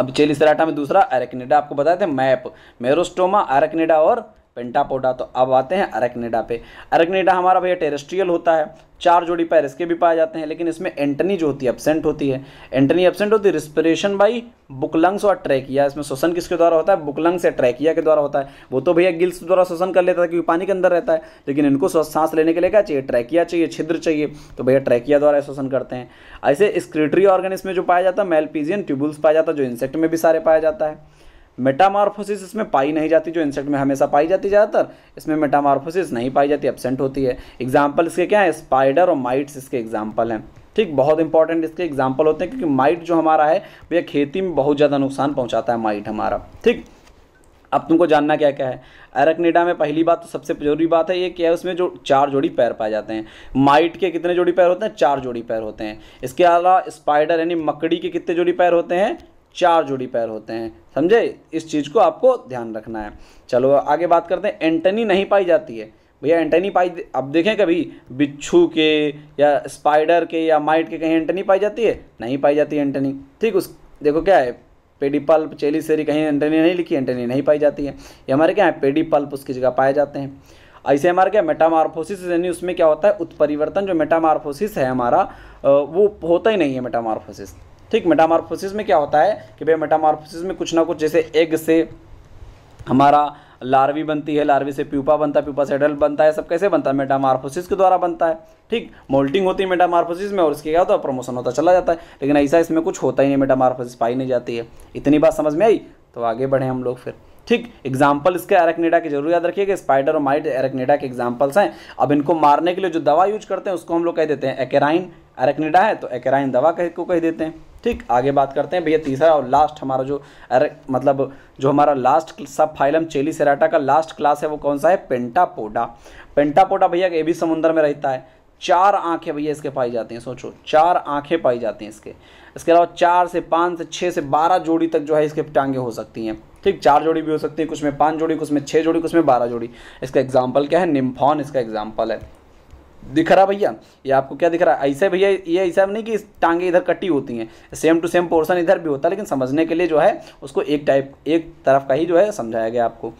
अब चेली सराटा में दूसरा एरेक्निडा आपको बताए थे मैप मेरोस्टोमा एरेक्निडा और पेंटापोडा तो अब आते हैं अरेक्नेडा पे अरेक्नेडा हमारा भैया टेरेस्ट्रियल होता है चार जोड़ी पैर इसके भी पाए जाते हैं लेकिन इसमें एंटनी जो होती है एबसेंट होती है एंटनी एबसेंट होती है रिस्पिरेशन बाई बुकलंग्स और ट्रैकिया इसमें श्वसन किसके द्वारा होता है बुकलंग्स या ट्रैकिया के द्वारा होता है वो तो भैया गिल्स द्वारा श्वसन कर लेता है क्योंकि पानी के अंदर रहता है लेकिन इनको सांस लेने के लिए क्या चाहिए ट्रैकिया चाहिए छिद्र चाहिए तो भैया ट्रैकिया द्वारा श्वसन करते हैं ऐसे स्क्रिटरी ऑर्गन इसमें जो पाया जाता है मेलपीजियन ट्यूबुल्स पाया जाता है जो इंसेक्ट में भी सारे पाया जाता है मेटामार्फोसिस इसमें पाई नहीं जाती जो इंसेक्ट में हमेशा पाई जाती ज़्यादातर इसमें मेटामार्फोसिस नहीं पाई जाती एबसेंट होती है एग्जाम्पल इसके क्या है स्पाइडर और माइट्स इसके एग्जाम्पल हैं ठीक बहुत इंपॉर्टेंट इसके एग्जाम्पल होते हैं क्योंकि माइट जो हमारा है भैया खेती में बहुत ज़्यादा नुकसान पहुँचाता है माइट हमारा ठीक अब तुमको जानना क्या क्या है एरकनेडा में पहली बात तो सबसे जरूरी बात है ये क्या है उसमें जो चार जोड़ी पैर पाए जाते हैं माइट के कितने जोड़ी पैर होते हैं चार जोड़ी पैर होते हैं इसके अलावा स्पाइडर यानी मकड़ी के कितने जोड़ी पैर होते हैं चार जोड़ी पैर होते हैं समझे इस चीज़ को आपको ध्यान रखना है चलो आगे बात करते हैं एंटनी नहीं पाई जाती है भैया एंटनी पाई अब देखें कभी बिच्छू के या स्पाइडर के या माइट के कहीं एंटनी पाई जाती है नहीं पाई जाती एंटनी ठीक उस देखो क्या है पेडीपल्प चेली सेरी कहीं एंटनी नहीं लिखी एंटनी नहीं पाई जाती है ये हमारे क्या है पेडीपल्प उसकी जगह पाए जाते हैं ऐसे हमारे क्या मेटामार्फोसिस यानी उसमें क्या होता है उत्परिवर्तन जो मेटामार्फोसिस है हमारा वो होता ही नहीं है मेटामार्फोसिस ठीक मेटामार्फोसिस में क्या होता है कि भाई मेटामार्फोसिस में कुछ ना कुछ जैसे एग से हमारा लार्वी बनती है लार्वी से प्यूपा बनता है प्यूपा से एडल्ट बनता है सब कैसे बनता है मेटामार्फोसिस के द्वारा बनता है ठीक मोल्टिंग होती है मेटामार्फोसिस में और उसके क्या होता है प्रमोशन होता चला जाता है लेकिन ऐसा इसमें कुछ होता ही नहीं मेटामार्फोसिस पाई नहीं जाती है इतनी बात समझ में आई तो आगे बढ़ें हम लोग फिर ठीक एग्जाम्पल इसके एरेक्नेडा के जरूर याद रखिएगा स्पाइडर और माइट एरेक्नेडा के एग्जाम्पल्स हैं अब इनको मारने के लिए जो दवा यूज करते हैं उसको हम लोग कह देते हैं एकेराइन एरेक्नेडा है तो एकेराइन दवा कह को कह देते हैं ठीक आगे बात करते हैं भैया तीसरा और लास्ट हमारा जो मतलब जो हमारा लास्ट सब फाइलम चेली सेराटा का लास्ट क्लास है वो कौन सा है पेंटापोडा पेंटापोडा भैया ये भी समुद्र में रहता है चार आंखें भैया इसके पाई जाती हैं सोचो चार आंखें पाई जाती हैं इसके इसके अलावा चार से पाँच से छः से बारह जोड़ी तक जो है इसके टांगे हो सकती हैं ठीक चार जोड़ी भी हो सकती है कुछ में पाँच जोड़ी कुछ में छः जोड़ी कुछ में बारह जोड़ी इसका एग्जाम्पल क्या है निम्फॉन इसका एग्जाम्पल है दिख रहा भैया ये आपको क्या दिख रहा है ऐसे भैया ये ऐसा नहीं कि टांगे इधर कटी होती हैं सेम टू सेम पोर्शन इधर भी होता है लेकिन समझने के लिए जो है उसको एक टाइप एक तरफ का ही जो है समझाया गया आपको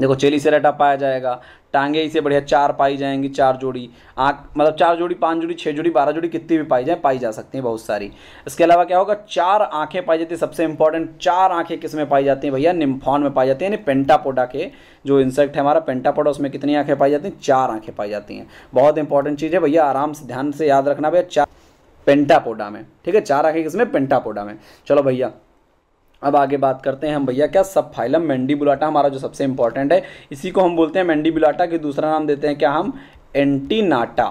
देखो चेली से रटा पाया जाएगा टांगे इसे बढ़िया चार पाई जाएंगी चार जोड़ी आँख मतलब चार जोड़ी पाँच जोड़ी छः जोड़ी बारह जोड़ी कितनी भी पाई जाए पाई जा सकती हैं बहुत सारी इसके अलावा क्या होगा चार आंखें पाई जाती है सबसे इंपॉर्टेंट चार आंखें किस में पाई जाती हैं भैया निम्फॉन में पाई जाती हैं यानी पेंटापोडा के जो इंसेक्ट है हमारा पेंटापोडा उसमें कितनी आँखें पाई जाती हैं चार आँखें पाई जाती हैं बहुत इंपॉर्टेंट चीज़ है भैया आराम से ध्यान से याद रखना भैया चार पेंटापोडा में ठीक है चार किस किसमें पेंटापोडा में चलो भैया अब आगे बात करते हैं हम भैया क्या सब फाइलम बुलाटा हमारा जो सबसे इंपॉर्टेंट है इसी को हम बोलते हैं बुलाटा के दूसरा नाम देते हैं क्या हम एंटीनाटा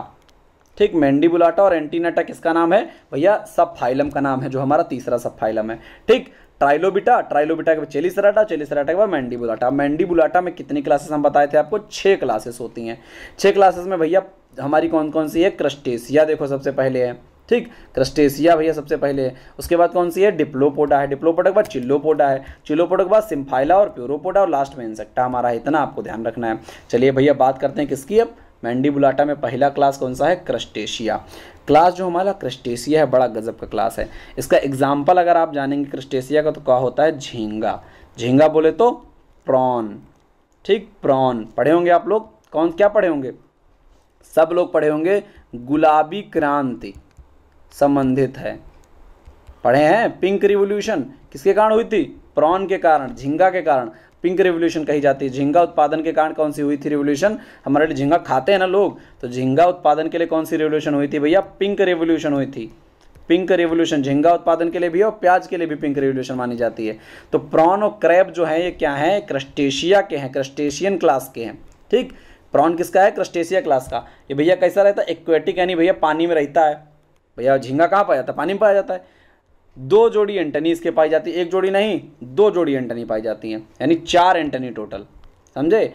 ठीक बुलाटा और एंटीनाटा किसका नाम है भैया सब फाइलम का नाम है जो हमारा तीसरा सब फाइलम है ठीक ट्राइलोबिटा ट्राइलोबिटा के बाद चेलीसराटा चेलीसराटा के बाद मैंडीबुलाटा मैंडीबुलाटा में कितनी क्लासेस हम बताए थे आपको छः क्लासेस होती हैं छः क्लासेस में भैया हमारी कौन कौन सी है क्रस्टेसिया देखो सबसे पहले है ठीक क्रस्टेशिया भैया सबसे पहले उसके बाद कौन सी है डिप्लोपोडा है डिप्लोपोडा के बाद चिल्लोपोडा है चिल्लोपोडा के बाद सिम्फाइला और प्योरोपोडा और लास्ट में इंसेक्टा हमारा है इतना आपको ध्यान रखना है चलिए भैया बात करते हैं किसकी अब मैंडीबुलाटा में पहला क्लास कौन सा है क्रस्टेशिया क्लास जो हमारा क्रस्टेशिया है बड़ा गजब का क्लास है इसका एग्जाम्पल अगर आप जानेंगे क्रस्टेशिया का तो क्या होता है झींगा झींगा बोले तो प्रॉन ठीक प्रॉन पढ़े होंगे आप लोग कौन क्या पढ़े होंगे सब लोग पढ़े होंगे गुलाबी क्रांति संबंधित है पढ़े हैं पिंक रिवोल्यूशन किसके कारण हुई थी प्रॉन के कारण झींगा के कारण पिंक रिवोल्यूशन कही जाती है झिंगा उत्पादन के कारण कौन सी हुई थी रिवोल्यूशन हमारे लिए झिंगा खाते हैं ना लोग तो झिंगा उत्पादन के लिए कौन सी रिवोल्यूशन हुई थी भैया पिंक रिवोल्यूशन हुई थी पिंक रिवोल्यूशन झिंगा उत्पादन के लिए भी और प्याज के लिए भी पिंक रिवोल्यूशन मानी जाती है तो प्रॉन और क्रैब जो है ये क्या है क्रस्टेशिया के हैं क्रस्टेशियन क्लास के हैं ठीक प्रॉन किसका है क्रस्टेशिया क्लास का ये भैया कैसा रहता है एक्वेटिक यानी भैया पानी में रहता है भैया झींगा कहाँ पाया जाता है पानी में पाया जाता है दो जोड़ी एंटनी इसके पाई जाती है एक जोड़ी नहीं दो जोड़ी एंटनी पाई जाती हैं यानी चार एंटनी टोटल समझे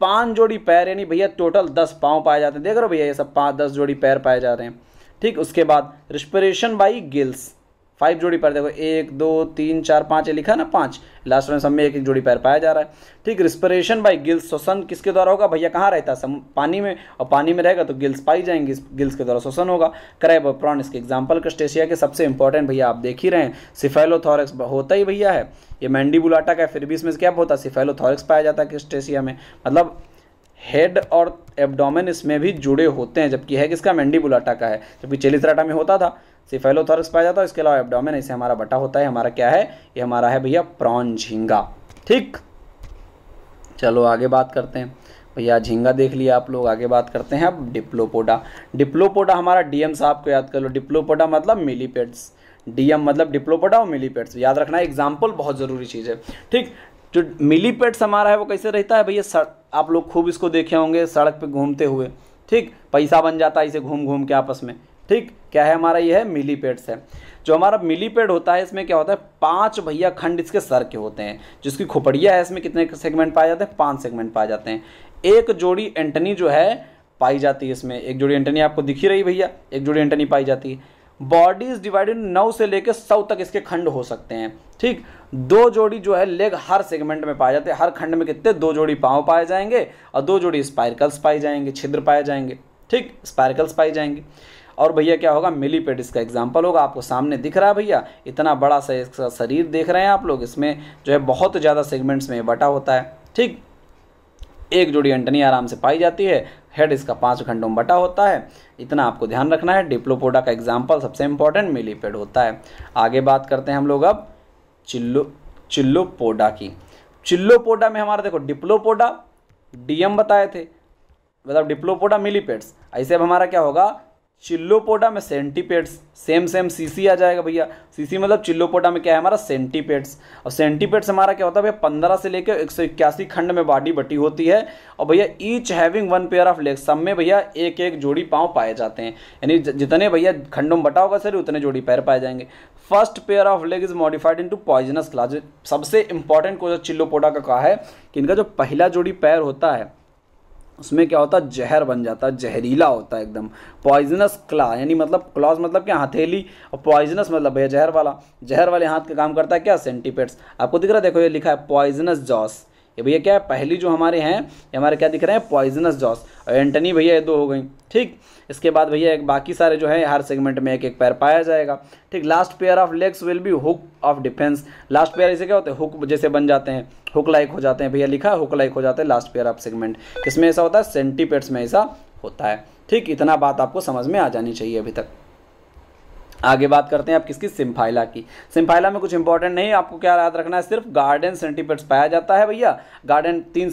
पांच जोड़ी पैर यानी भैया टोटल दस पाँव पाए जाते हैं देख रहे हो भैया ये सब पाँच दस जोड़ी पैर पाए जा रहे हैं ठीक उसके बाद रिस्पिरेशन बाई गिल्स फाइव जोड़ी पैर देखो एक दो तीन चार पाँच ये लिखा ना पाँच लास्ट में सब में एक एक जोड़ी पैर पाया जा रहा है ठीक रिस्परेशन बाई गिल्स श्वसन किसके द्वारा होगा भैया कहाँ रहता है सम, पानी में और पानी में रहेगा तो गिल्स पाई जाएंगी गिल्स के द्वारा श्वसन होगा क्रैब और प्रॉन इसके एग्जाम्पल क्रस्टेशिया के सबसे इंपॉर्टेंट भैया आप देख ही रहे हैं सिफेलोथॉरिक्स होता ही भैया है ये मैंडीबुलाटा का है फिर भी इसमें क्या होता है सिफेलोथॉरिक्स पाया जाता है क्रस्टेशिया में मतलब हेड और एब्डोमेन इसमें भी जुड़े होते हैं जबकि है किसका मैंडीबुलाटा का है जबकि चेलित्राटा में होता था सिफेलोथॉरक्स पाया जाता है इसके अलावा एबडोमेन इसे हमारा बटा होता है हमारा क्या है ये हमारा है भैया प्रॉन झींगा ठीक चलो आगे बात करते हैं भैया झींगा देख लिया आप लोग आगे बात करते हैं अब डिप्लोपोडा डिप्लोपोडा हमारा डीएम साहब को याद कर लो डिप्लोपोडा मतलब मिलीपेड्स डीएम मतलब डिप्लोपोडा और मिलीपेड्स याद रखना एग्जाम्पल बहुत ज़रूरी चीज़ है ठीक जो मिलीपेड्स हमारा है वो कैसे रहता है भैया आप लोग खूब इसको देखे होंगे सड़क पर घूमते हुए ठीक पैसा बन जाता है इसे घूम घूम के आपस में ठीक क्या है हमारा ये है मिलीपेड्स है जो हमारा मिलीपेड होता है इसमें क्या होता है पांच भैया खंड इसके सर के होते हैं जिसकी खुपड़िया है इसमें कितने सेगमेंट पाए जाते हैं पांच सेगमेंट पाए जाते हैं एक जोड़ी एंटनी जो है पाई जाती है इसमें एक जोड़ी एंटनी आपको दिखी रही भैया एक जोड़ी एंटनी पाई जाती है बॉडी इज डिवाइडेड नौ से लेकर सौ तक इसके खंड हो सकते हैं ठीक दो जोड़ी जो है लेग हर सेगमेंट में पाए जाते हैं हर खंड में कितने दो जोड़ी पाँव पाए जाएंगे और दो जोड़ी स्पाइरकल्स पाए जाएंगे छिद्र पाए जाएंगे ठीक स्पाइरकल्स पाए जाएंगे और भैया क्या होगा मिलीपेड इसका एग्जाम्पल होगा आपको सामने दिख रहा है भैया इतना बड़ा सा इसका शरीर देख रहे हैं आप लोग इसमें जो है बहुत ज़्यादा सेगमेंट्स में बटा होता है ठीक एक जोड़ी एंटनी आराम से पाई जाती है हेड इसका पाँच खंडों में बटा होता है इतना आपको ध्यान रखना है डिप्लोपोडा का एग्जाम्पल सबसे इंपॉर्टेंट मिलीपेड होता है आगे बात करते हैं हम लोग अब चिल्लो चिल्लोपोडा की चिल्लोपोडा में हमारा देखो डिप्लोपोडा डीएम बताए थे मतलब डिप्लोपोडा मिलीपेड्स ऐसे अब हमारा क्या होगा चिल्लोपोटा में सेंटीपेड्स सेम सेम सीसी आ जाएगा भैया सीसी मतलब चिल्लोपोटा में क्या है हमारा सेंटीपेड्स और सेंटीपेड्स हमारा क्या होता है भैया पंद्रह से लेकर एक सौ इक्यासी खंड में बॉडी बटी होती है और भैया each having one pair of legs सब में भैया एक एक जोड़ी पाँव पाए जाते हैं यानी जितने भैया खंडों में बटा होगा सर उतने जोड़ी पैर पाए जाएंगे first pair of leg is modified to poisonous claws सबसे इंपॉर्टेंट को चिल्लोपोटा का कहा है कि इनका जो पहला जोड़ी पैर होता है उसमें क्या होता है जहर बन जाता है जहरीला होता है एकदम पॉइजनस क्ला यानी मतलब क्लॉज मतलब क्या हथेली और पॉइजनस मतलब भैया जहर वाला जहर वाले हाथ का काम करता है क्या सेंटीपेड्स आपको दिख रहा है देखो ये लिखा है पॉइजनस जॉस ये भैया क्या है पहली जो हमारे हैं ये हमारे क्या दिख रहे हैं पॉइजनस जॉस और एंटनी भैया ये दो हो गई ठीक इसके बाद भैया एक बाकी सारे जो है हर सेगमेंट में एक एक पैर पाया जाएगा ठीक last pair of legs will be hook of defence last pair इसे क्या होते हैं हुक जैसे बन जाते हैं हुक लाइक हो जाते हैं भैया लिखा हुक लाइक हो जाते हैं लास्ट पेयर ऑफ सेगमेंट इसमें ऐसा होता है सेंटीपेट्स में ऐसा होता है ठीक इतना बात आपको समझ में आ जानी चाहिए अभी तक आगे बात करते हैं आप किसकी सिम्फाइला की सिम्फाइला में कुछ इंपॉर्टेंट नहीं आपको क्या याद रखना है सिर्फ गार्डन सेंटीपेड्स पाया जाता है भैया गार्डन तीन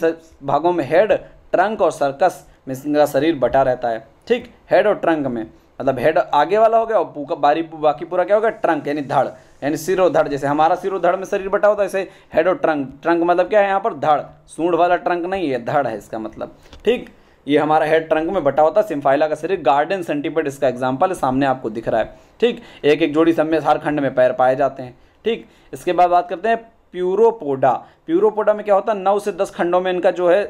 भागों में हेड ट्रंक और सर्कस में इनका शरीर बटा रहता है ठीक हेड और ट्रंक में मतलब हेड आगे वाला हो गया और पूका बारी बाकी पूरा क्या हो गया ट्रंक यानी धड़ यानी सिर और धड़ जैसे हमारा सिर और धड़ में शरीर बटा होता है ऐसे हेड और ट्रंक ट्रंक मतलब क्या है यहाँ पर धड़ सूढ़ वाला ट्रंक नहीं है धड़ है इसका मतलब ठीक ये हमारा हेड ट्रंक में बटा होता है सिम्फाइला का शरीर गार्डन सेंटीपेड इसका एग्जाम्पल सामने आपको दिख रहा है ठीक एक एक जोड़ी हर खंड में पैर पाए जाते हैं ठीक इसके बाद बात करते हैं प्यूरोपोडा प्यूरोपोडा में क्या होता है नौ से दस खंडों में इनका जो है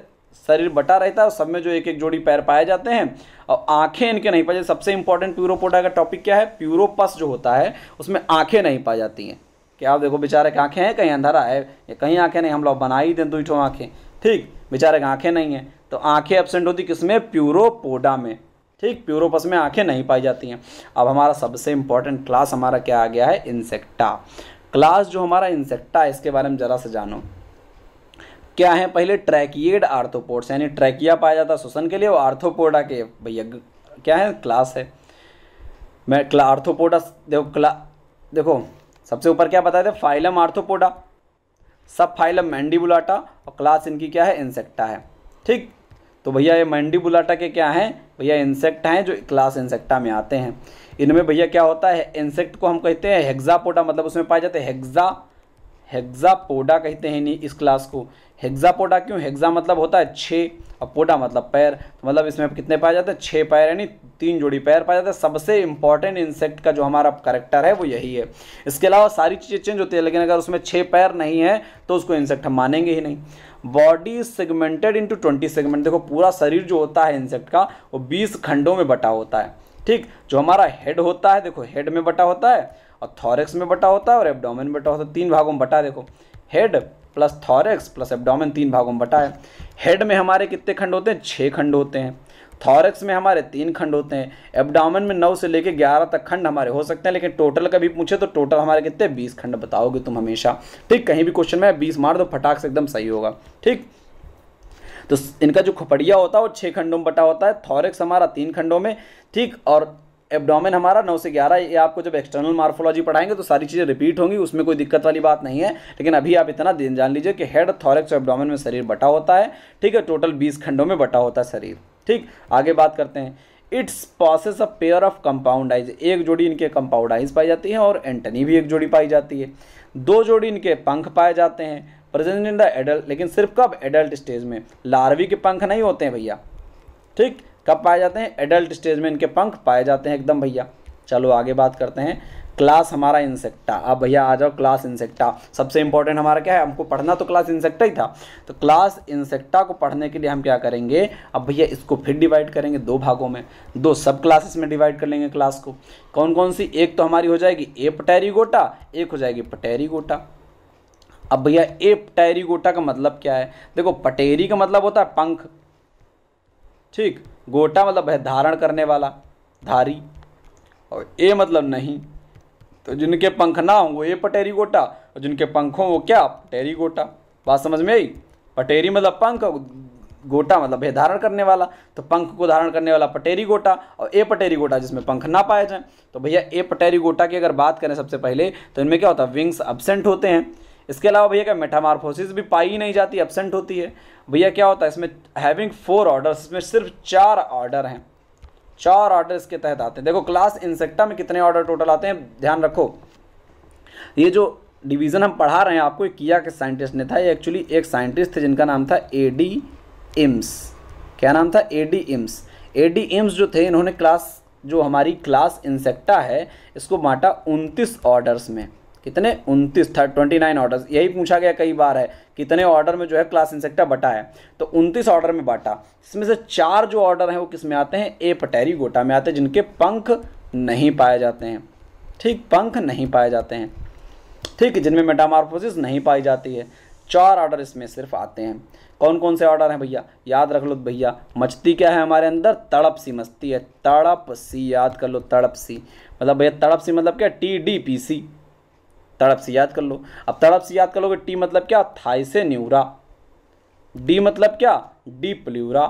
शरीर बटा रहता है और सब में जो एक एक जोड़ी पैर पाए जाते हैं और आंखें इनके नहीं पाए जाती सबसे इंपॉर्टेंट प्यूरोपोडा का टॉपिक क्या है प्यूरोपस जो होता है उसमें आंखें नहीं पाई जाती हैं क्या आप देखो बेचारे की आंखें हैं कहीं अंधरा है कहीं आंखें नहीं हम लोग बना ही दें दो आंखें ठीक बेचारे की आंखें नहीं हैं तो आंखें एबसेंट होती किसमें प्यूरोपोडा में ठीक प्यूरोपस में आँखें नहीं पाई जाती हैं अब हमारा सबसे इंपॉर्टेंट क्लास हमारा क्या आ गया है इंसेक्टा क्लास जो हमारा इंसेक्टा है इसके बारे में ज़रा से जानो क्या है पहले ट्रैकिएड आर्थोपोड्स यानी ट्रैकिया पाया जाता है के लिए और आर्थोपोडा के भैया क्या है क्लास है मैं क्ला आर्थोपोडा देखो क्ला देखो सबसे ऊपर क्या बताया था phylum Arthropoda subphylum Mandibulata और क्लास इनकी क्या है इंसेक्टा है ठीक तो भैया ये मंडी बुलाटा के क्या हैं भैया इंसेक्ट हैं जो क्लास इंसेक्टा में आते हैं इनमें भैया क्या होता है इंसेक्ट को हम कहते हैं हेक्सापोडा मतलब उसमें पाए जाते हैं हेग्जा हेक्सापोडा कहते हैं नहीं इस क्लास को हेक्सापोडा क्यों हेग्जा मतलब होता है छः और पोडा मतलब पैर तो मतलब इसमें कितने पाए जाते हैं छः पैर यानी तीन जोड़ी पैर पाए जाते हैं सबसे इंपॉर्टेंट इंसेक्ट का जो हमारा करेक्टर है वो यही है इसके अलावा सारी चीज़ें चेंज होती है लेकिन अगर उसमें छः पैर नहीं है तो उसको इंसेक्ट हम मानेंगे ही नहीं body segmented into twenty segment देखो पूरा शरीर जो होता है इंसेक्ट का वो बीस खंडों में बटा होता है ठीक जो हमारा हेड होता है देखो हेड में बटा होता है और थॉरेक्स में बटा होता है और एब्डोमेन में बटा होता है तीन भागों में बटा देखो head plus thorax plus abdomen तीन भागों में बटा है हेड में हमारे कितने खंड होते हैं छः खंड होते हैं थॉरक्स में हमारे तीन खंड होते हैं एबडामन में नौ से लेकर ग्यारह तक खंड हमारे हो सकते हैं लेकिन टोटल का भी पूछे तो टोटल हमारे कितने बीस खंड बताओगे तुम हमेशा ठीक कहीं भी क्वेश्चन में बीस मार दो फटाक से एकदम सही होगा ठीक तो इनका जो खपड़िया होता है वो छः खंडों में बटा होता है थॉरेक्स हमारा तीन खंडों में ठीक और एब्डोमेन हमारा नौ से ग्यारह ये आपको जब एक्सटर्नल मार्फोलॉजी पढ़ाएंगे तो सारी चीज़ें रिपीट होंगी उसमें कोई दिक्कत वाली बात नहीं है लेकिन अभी आप इतना दिन जान लीजिए कि हेड थॉरेक्स और एब्डोमेन में शरीर बटा होता है ठीक है टोटल बीस खंडों में बटा होता है शरीर ठीक आगे बात करते हैं it's possess a pair of compound eyes एक जोड़ी इनके कंपाउंड आइज पाई जाती है और एंटनी भी एक जोड़ी पाई जाती है दो जोड़ी इनके पंख पाए जाते हैं प्रेजेंट इन द एडल्ट लेकिन सिर्फ कब एडल्ट स्टेज में लार्वी के पंख नहीं होते हैं भैया ठीक कब पाए जाते हैं एडल्ट स्टेज में इनके पंख पाए जाते हैं एकदम भैया चलो आगे बात करते हैं क्लास हमारा इंसेक्टा अब भैया आ जाओ क्लास इंसेक्टा सबसे इंपॉर्टेंट हमारा क्या है हमको पढ़ना तो क्लास इंसेक्टा ही था तो क्लास इंसेक्टा को पढ़ने के लिए हम क्या करेंगे अब भैया इसको फिर डिवाइड करेंगे दो भागों में दो सब क्लासेस में डिवाइड कर लेंगे क्लास को कौन कौन सी एक तो हमारी हो जाएगी ए पटेरी गोटा एक हो जाएगी पटेरी गोटा अब भैया ए पटेरी गोटा का मतलब क्या है देखो पटेरी का मतलब होता है पंख ठीक गोटा मतलब है धारण करने वाला धारी और ए मतलब नहीं तो जिनके पंख ना हों वो ए पटेरी गोटा और जिनके पंख हों वो क्या पटेरी गोटा बात समझ में आई पटेरी मतलब पंख गोटा मतलब है धारण करने वाला तो पंख को धारण करने वाला पटेरी गोटा और ए पटेरी गोटा जिसमें पंख ना पाए जाए तो भैया ए पटेरी गोटा की अगर बात करें सबसे पहले तो इनमें क्या होता है विंग्स एब्सेंट होते हैं इसके अलावा भैया क्या मेटामार्फोसिस भी पाई ही नहीं जाती एबसेंट होती है भैया क्या होता है इसमें हैविंग फोर ऑर्डर इसमें सिर्फ चार ऑर्डर हैं चार ऑर्डर इसके तहत आते हैं देखो क्लास इंसेक्टा में कितने ऑर्डर टोटल आते हैं ध्यान रखो ये जो डिवीज़न हम पढ़ा रहे हैं आपको एक किया के साइंटिस्ट ने था ये एक्चुअली एक साइंटिस्ट थे जिनका नाम था ए डी एम्स क्या नाम था Adams Adams जो थे इन्होंने क्लास जो हमारी क्लास इंसेक्टा है इसको बांटा उनतीस ऑर्डर्स में कितने उनतीस थर्ड ट्वेंटी नाइन ऑर्डर यही पूछा गया कई बार है कितने ऑर्डर में जो है क्लास इंसेक्टा बटा है तो उनतीस ऑर्डर में बांटा इसमें से चार जो ऑर्डर हैं वो किस में आते हैं ए पटेरी गोटा में आते हैं जिनके पंख नहीं पाए जाते हैं ठीक पंख नहीं पाए जाते हैं ठीक जिनमें मेटामार्फोसिस नहीं पाई जाती है चार ऑर्डर इसमें सिर्फ आते हैं कौन कौन से ऑर्डर हैं भैया याद रख लो भैया मचती क्या है हमारे अंदर तड़प सी मस्ती है तड़प सी याद कर लो तड़प सी मतलब भैया तड़प सी मतलब क्या टी डी पी सी तड़प से याद कर लो अब तड़प से याद कर कि टी मतलब क्या थाई से न्यूरा डी मतलब क्या डी प्ल्यूरा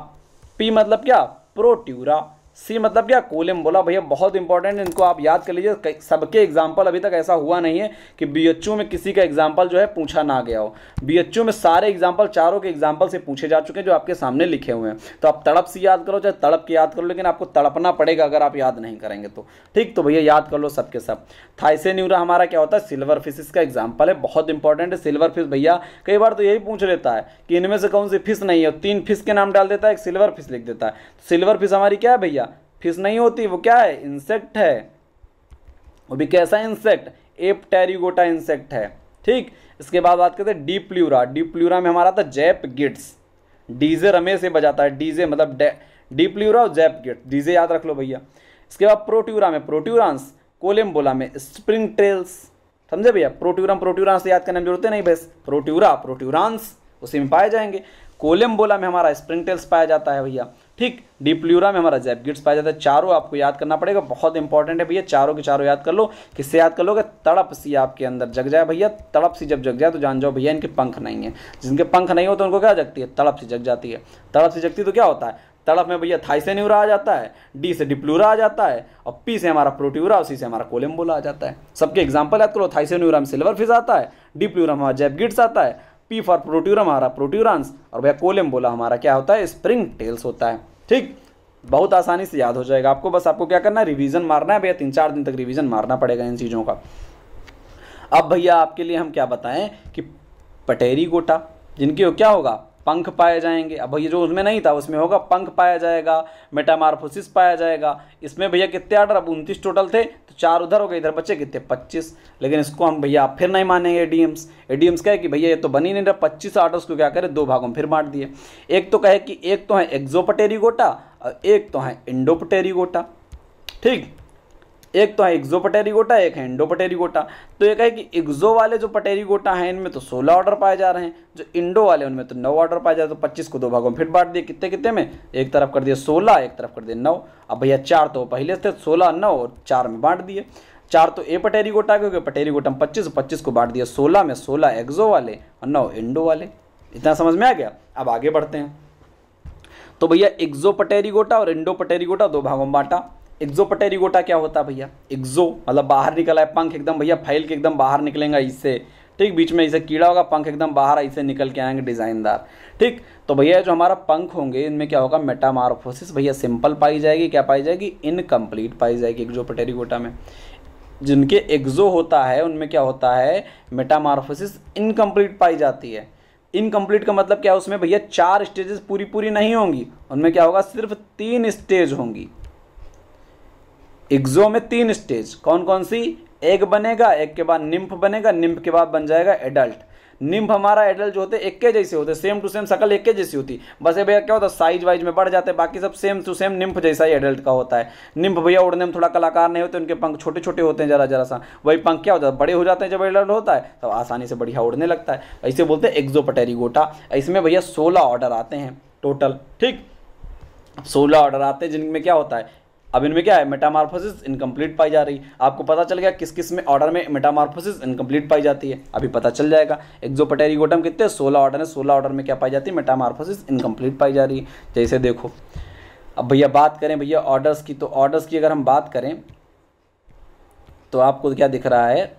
पी मतलब क्या प्रोट्यूरा सी मतलब क्या कोलम बोला भैया बहुत इंपॉर्टेंट इनको आप याद कर लीजिए सबके एग्जाम्पल अभी तक ऐसा हुआ नहीं है कि बी में किसी का एग्जाम्पल जो है पूछा ना गया हो बी में सारे एग्जाम्पल चारों के एग्जाम्पल से पूछे जा चुके हैं जो आपके सामने लिखे हुए हैं तो आप तड़प से याद करो चाहे तड़प के याद करो लेकिन आपको तड़पना पड़ेगा अगर आप याद नहीं करेंगे तो ठीक तो भैया याद कर लो सबके सब न्यूरा हमारा क्या होता है सिल्वर फिश का एग्जाम्पल है बहुत इंपॉर्टेंट है सिल्वर फिश भैया कई बार तो यही पूछ लेता है कि इनमें से कौन सी फिश नहीं है तीन फिश के नाम डाल देता है एक सिल्वर फिश लिख देता है सिल्वर फिश हमारी क्या है भैया फिश नहीं होती वो क्या है इंसेक्ट है वो भी कैसा इंसेक्ट एप टेरिगोटा इंसेक्ट है ठीक इसके बाद बात करते हैं डी प्ल्यूरा में हमारा था जैप गिट्स डीजे रमेश से बजाता है डीजे मतलब डीप्ल्यूरा और जैप गिट्स डीजे याद रख लो भैया इसके बाद प्रोट्यूरा में प्रोट्यूरांस कोलेम्बोला में स्प्रिंग ट्रेल्स समझे भैया प्रोट्यूरम प्रोट्यूरांस याद करने में जरूरत नहीं बस प्रोट्यूरा प्रोट्यूरांस उसी में पाए जाएंगे कोलेम्बोला में हमारा स्प्रिंग ट्रेल्स पाया जाता है भैया ठीक डिप्ल्यूरा में हमारा गिट्स पाया जाता है चारों आपको याद करना पड़ेगा बहुत इंपॉर्टेंट है भैया चारों के चारों याद कर लो किससे याद कर लोगे तड़प सी आपके अंदर जग जाए भैया तड़प सी जब जग जाए तो जान जाओ भैया इनके पंख नहीं है जिनके पंख नहीं हो तो उनको क्या जगती है तड़प सी जग जाती है तड़प सी जगती तो क्या होता है तड़प में भैया थाई से न्यूरा आ जाता है डी से डिप्लूरा आ जाता है और पी से हमारा प्रोट्यूरा उसी से हमारा कोलेम्बोला आ जाता है सबके एग्जाम्पल याद करो थाई से न्यूरा में सिल्वर फिश आता है डिप्लूरा में हमारा गिट्स आता है पी फॉर प्रोट्यूर हमारा प्रोट्यूरांस और भैया कोलेम बोला हमारा क्या होता है स्प्रिंग टेल्स होता है ठीक बहुत आसानी से याद हो जाएगा आपको बस आपको क्या करना है रिवीजन मारना है भैया तीन चार दिन तक रिवीजन मारना पड़ेगा इन चीज़ों का अब भैया आपके लिए हम क्या बताएं कि पटेरी गोटा जिनके क्या होगा पंख पाए जाएंगे अब भैया जो उसमें नहीं था उसमें होगा पंख पाया जाएगा मेटामार्फोसिस पाया जाएगा इसमें भैया कितने आर्डर अब उनतीस टोटल थे तो चार उधर हो गए इधर बचे कितने पच्चीस लेकिन इसको हम भैया आप फिर नहीं मानेंगे एडीएम्स एडीएम्स कहे कि भैया ये तो बनी नहीं रहा पच्चीस आर्डर्स को क्या करें दो भागों में फिर बांट दिए एक तो कहे कि एक तो है एक्जोपटेरीगोटा और एक तो है इंडोपटेरीगोटा ठीक एक तो है एक्जो गोटा एक है इंडो गोटा तो ये है कि एक्जो वाले जो गोटा हैं इनमें तो 16 ऑर्डर पाए जा रहे हैं जो इंडो वाले उनमें तो 9 ऑर्डर पाए जा रहे हैं तो 25 को दो भागों में फिर बांट दिए कितने कितने में एक तरफ कर दिए 16 एक तरफ कर दिए 9 अब भैया चार तो पहले थे सोलह नौ और चार में बांट दिए चार तो ए गोटा क्योंकि गोटा में पच्चीस पच्चीस को बांट दिया सोलह में सोलह एक्जो वाले और नौ इंडो वाले इतना समझ में आ गया अब आगे बढ़ते हैं तो भैया एक्जो गोटा और इंडो गोटा दो भागों में बांटा एक्जोपटेरिगोटा क्या होता है भैया एक्जो मतलब बाहर निकला है पंख एकदम भैया फैल के एकदम बाहर निकलेगा इससे ठीक बीच में इसे कीड़ा होगा पंख एकदम बाहर इसे निकल के आएंगे डिज़ाइनदार ठीक तो भैया जो हमारा पंख होंगे इनमें क्या होगा मेटामारफोसिस भैया सिंपल पाई जाएगी क्या पाई जाएगी इनकम्प्लीट पाई जाएगी एक्जोपटेरिगोटा में जिनके एक्जो होता है उनमें क्या होता है मेटामारफोसिस इनकम्प्लीट पाई जाती है इनकम्प्लीट का मतलब क्या है उसमें भैया चार स्टेजेस पूरी पूरी नहीं होंगी उनमें क्या होगा सिर्फ तीन स्टेज होंगी एग्जो में तीन स्टेज कौन कौन सी एक बनेगा एक के बाद निम्फ बनेगा निम्फ के बाद बन जाएगा एडल्ट निम्फ हमारा एडल्ट जो होते एक के जैसे होते सेम टू सेम शकल एक के जैसी होती बस ये भैया क्या होता है साइज वाइज में बढ़ जाते हैं बाकी सब सेम टू सेम निम्फ जैसा ही एडल्ट का होता है निम्फ भैया उड़ने में थोड़ा कलाकार नहीं होते उनके पंख छोटे छोटे होते हैं जरा जरा सा वही पंख क्या होता है बड़े हो जाते हैं जब एडल्ट होता है तब तो आसानी से बढ़िया उड़ने लगता है ऐसे बोलते हैं एक्जोपटेरिगोटा इसमें भैया सोलह ऑर्डर आते हैं टोटल ठीक सोलह ऑर्डर आते हैं जिनमें क्या होता है अब इनमें क्या है मेटामार्फोसिस इनकम्प्लीट पाई जा रही आपको पता चल गया किस किस में ऑर्डर में मेटामार्फोसिस इनकम्प्लीट पाई जाती है अभी पता चल जाएगा एक्जोपटेरिगोटम कितने सोलह ऑर्डर है सोलह ऑर्डर में क्या पाई जाती है मेटामार्फोसिस इनकम्प्लीट पाई जा रही है जैसे देखो अब भैया बात करें भैया ऑर्डर्स की तो ऑर्डर्स की अगर हम बात करें तो आपको क्या दिख रहा है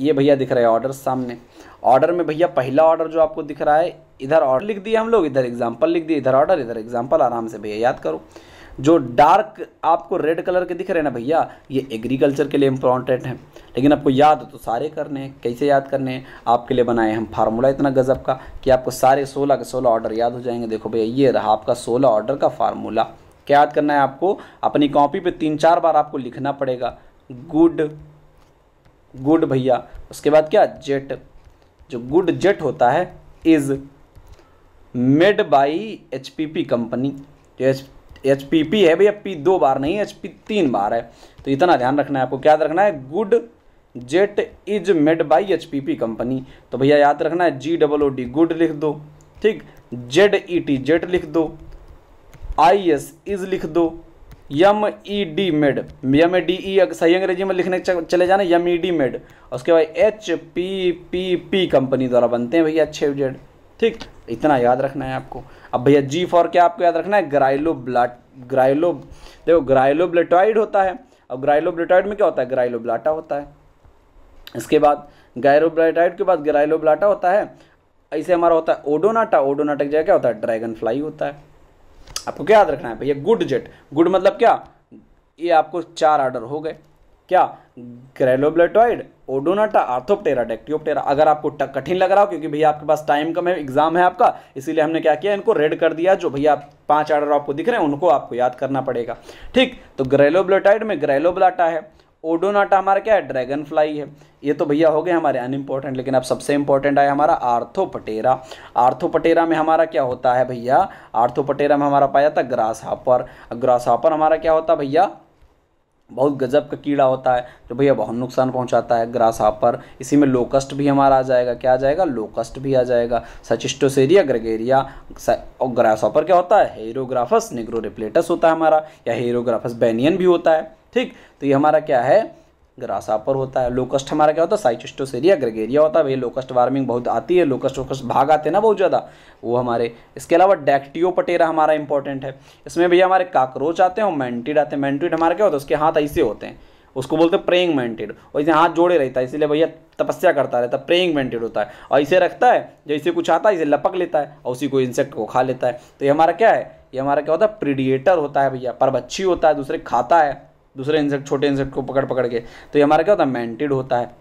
ये भैया दिख रहा है ऑर्डर सामने ऑर्डर में भैया पहला ऑर्डर जो आपको दिख रहा है इधर ऑर्डर लिख दिए हम लोग इधर एग्जाम्पल लिख दिए इधर ऑर्डर इधर एग्जाम्पल आराम से भैया याद करो जो डार्क आपको रेड कलर के दिख रहे हैं ना भैया ये एग्रीकल्चर के लिए इंपॉर्टेंट हैं लेकिन आपको याद तो सारे करने हैं कैसे याद करने हैं आपके लिए बनाए हम फार्मूला इतना गज़ब का कि आपको सारे सोलह के सोलह ऑर्डर याद हो जाएंगे देखो भैया ये रहा आपका सोलह ऑर्डर का फार्मूला क्या याद करना है आपको अपनी कॉपी पे तीन चार बार आपको लिखना पड़ेगा गुड गुड भैया उसके बाद क्या जेट जो गुड जेट होता है is made by H P P company जो एच एच पी पी है भैया पी दो बार नहीं एच पी तीन बार है तो इतना ध्यान रखना है आपको क्या रखना है good jet is made by H P P company तो भैया याद रखना है G double O D good लिख दो ठीक जेड ई टी जेट लिख दो आई एस इज लिख दो M E D made M A D E सही अंग्रेजी में लिखने चले जाना यम ई डी मेड उसके बाद H P P P company द्वारा बनते हैं भैया अच्छे जेड ठीक इतना याद रखना है आपको अब भैया जी फॉर क्या आपको याद रखना है ग्राइलो ब्लाट ग्राइलो देखो ब्लेटॉइड होता है अब ब्लेटॉइड में क्या होता है ग्राइलो ब्लाटा होता है इसके बाद ब्लेटॉइड के बाद ब्लाटा होता है ऐसे हमारा होता है ओडोनाटा ओडोनाटा की जगह क्या होता है ड्रैगन फ्लाई होता है आपको क्या याद रखना है भैया गुड जेट गुड मतलब क्या ये आपको चार आर्डर हो गए क्या ग्रेलोब्लेटॉइड ओडोनाटा आर्थोप्टेरा डेक्टियोप्टेरा अगर आपको कठिन लग रहा हो क्योंकि भैया आपके पास टाइम कम है एग्जाम है आपका इसीलिए हमने क्या किया इनको रेड कर दिया जो भैया पांच आर्डर आपको दिख रहे हैं उनको आपको याद करना पड़ेगा ठीक तो ग्रेलोब्लेटॉइड में ग्रेलोब्लाटा है ओडोनाटा हमारा क्या है ड्रैगन फ्लाई है ये तो भैया हो गए हमारे अनइम्पॉर्टेंट लेकिन अब सबसे इंपॉर्टेंट आया हमारा आर्थोपटेरा आर्थोपटेरा में हमारा क्या होता है भैया आर्थोपटेरा में हमारा पाया था ग्रास हापर ग्रास हापर हमारा क्या होता है भैया बहुत गजब का कीड़ा होता है जो तो भैया बहुत नुकसान पहुंचाता है ग्रास हापर इसी में लोकस्ट भी हमारा आ जाएगा क्या आ जाएगा लोकस्ट भी आ जाएगा सचिस्टोसेरिया ग्रगेरिया और ग्रास हापर क्या होता है हेरोग्राफस निग्रो रिप्लेटस होता है हमारा या हेरोग्राफस बैनियन भी होता है ठीक तो ये हमारा क्या है ग्रासापर होता है लोकस्ट हमारा क्या होता है साइचिस्टोसेरिया ग्रेगेरिया होता है भैया लोकस्ट वार्मिंग बहुत आती है लोकस्ट वोकस्ट भाग आते हैं ना बहुत ज़्यादा वो हमारे इसके अलावा डैक्टियो पटेरा हमारा इंपॉर्टेंट है इसमें भैया हमारे काकरोच आते हैं और मैंटिड आते हैं मैंटिड हमारा क्या होता है उसके हाथ ऐसे होते हैं उसको बोलते हैं प्रेइंग मैंटेड और इसे हाथ जोड़े रहता है इसीलिए भैया तपस्या करता रहता है प्रेइंग मैंटेड होता है और इसे रखता है जैसे कुछ आता है इसे लपक लेता है और उसी को इंसेक्ट को खा लेता है तो ये हमारा क्या है ये हमारा क्या होता है प्रीडिएटर होता है भैया परबच्छी होता है दूसरे खाता है दूसरे इंसेक्ट छोटे इंसेक्ट को पकड़ पकड़ के तो ये हमारा क्या होता है मैंटिड होता है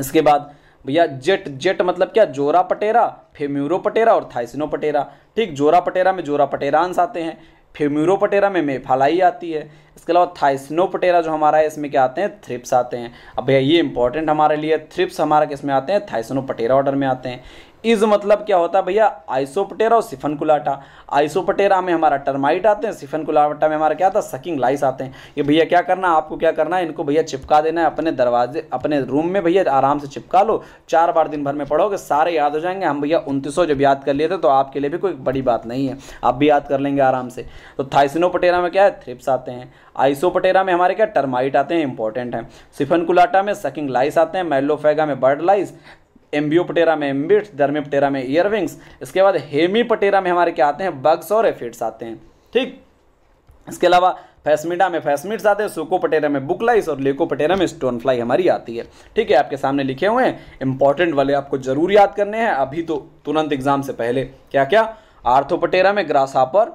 इसके बाद भैया जेट जेट मतलब क्या जोरा पटेरा फेम्यूरो पटेरा और थाइसिनो पटेरा ठीक जोरा पटेरा में जोरा पटेरांस आते हैं फेम्यूरो पटेरा में मेफालाई आती है इसके अलावा थाइसिनो पटेरा जो हमारा है इसमें क्या आते हैं थ्रिप्स आते हैं अब भैया ये इंपॉर्टेंट हमारे लिए थ्रिप्स हमारा किस में आते हैं थाइसिनो पटेरा ऑर्डर में आते हैं इज मतलब क्या होता है भैया आइसोपटेरा और सिफन कुलाटा आइसोपटेरा में हमारा टर्माइट आते हैं सिफन कुलाटा में हमारा क्या आता है सकिंग लाइस आते हैं ये भैया क्या करना आपको क्या करना है इनको भैया चिपका देना है अपने दरवाजे अपने रूम में भैया आराम से चिपका लो चार बार दिन भर में पढ़ोगे सारे याद हो जाएंगे हम भैया उनतीसों जब याद कर लिए थे तो आपके लिए भी कोई बड़ी बात नहीं है आप भी याद कर लेंगे आराम से तो थाइसिनोपटेरा में क्या है थ्रिप्स आते हैं आइसोपटेरा में हमारे क्या टर्माइट आते हैं इंपॉर्टेंट हैं सिफनकुलाटा में सकिंग लाइस आते हैं मेलोफेगा में बर्ड लाइस एम्बियोपटेरा में एम्बिट्स पटेरा में ईयरविंग्स इसके बाद हेमीपटेरा में हमारे क्या आते हैं बग्स और एफिड्स आते हैं ठीक इसके अलावा फैसमिडा में फैसमिट्स आते हैं सुकोपटेरा में बुकलाइस और लेकोपटेरा में स्टोन फ्लाई हमारी आती है ठीक है आपके सामने लिखे हुए हैं इंपॉर्टेंट वाले आपको जरूर याद करने हैं अभी तो तुरंत एग्जाम से पहले क्या क्या आर्थोपटेरा में ग्रासापर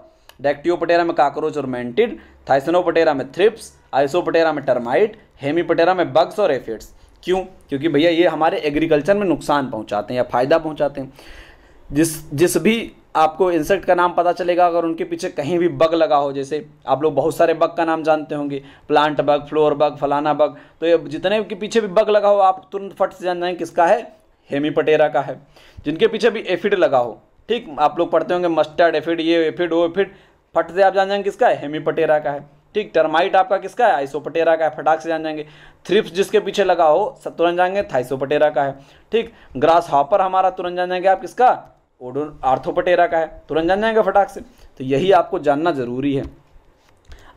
पटेरा में काकरोच और मेंटिड थाइसनोपटेरा में थ्रिप्स आइसोपटेरा में टर्माइट हेमीपटेरा में बग्स और एफिड्स क्यों क्योंकि भैया ये हमारे एग्रीकल्चर में नुकसान पहुंचाते हैं या फ़ायदा पहुंचाते हैं जिस जिस भी आपको इंसेक्ट का नाम पता चलेगा अगर उनके पीछे कहीं भी बग लगा हो जैसे आप लोग बहुत सारे बग का नाम जानते होंगे प्लांट बग फ्लोर बग फलाना बग तो ये जितने के पीछे भी बग लगा हो आप तुरंत फट से जान जाएँ किसका है हेमी पटेरा का है जिनके पीछे भी एफिड लगा हो ठीक आप लोग पढ़ते होंगे मस्टर्ड एफिड ये एफिड वो एफिड फट से आप जान जाएंगे किसका है हेमी पटेरा का है ठीक टर्माइट आपका किसका है आइसोपटेरा का है फटाक से जान जाएंगे थ्रिप्स जिसके पीछे लगा हो सब तुरंत जाएंगे थाइसोपटेरा का है ठीक ग्रास हॉपर हमारा तुरंत जान जाएंगे आप किसका ओडो आर्थोपटेरा का है तुरंत जान जाएंगे फटाक से तो यही आपको जानना जरूरी है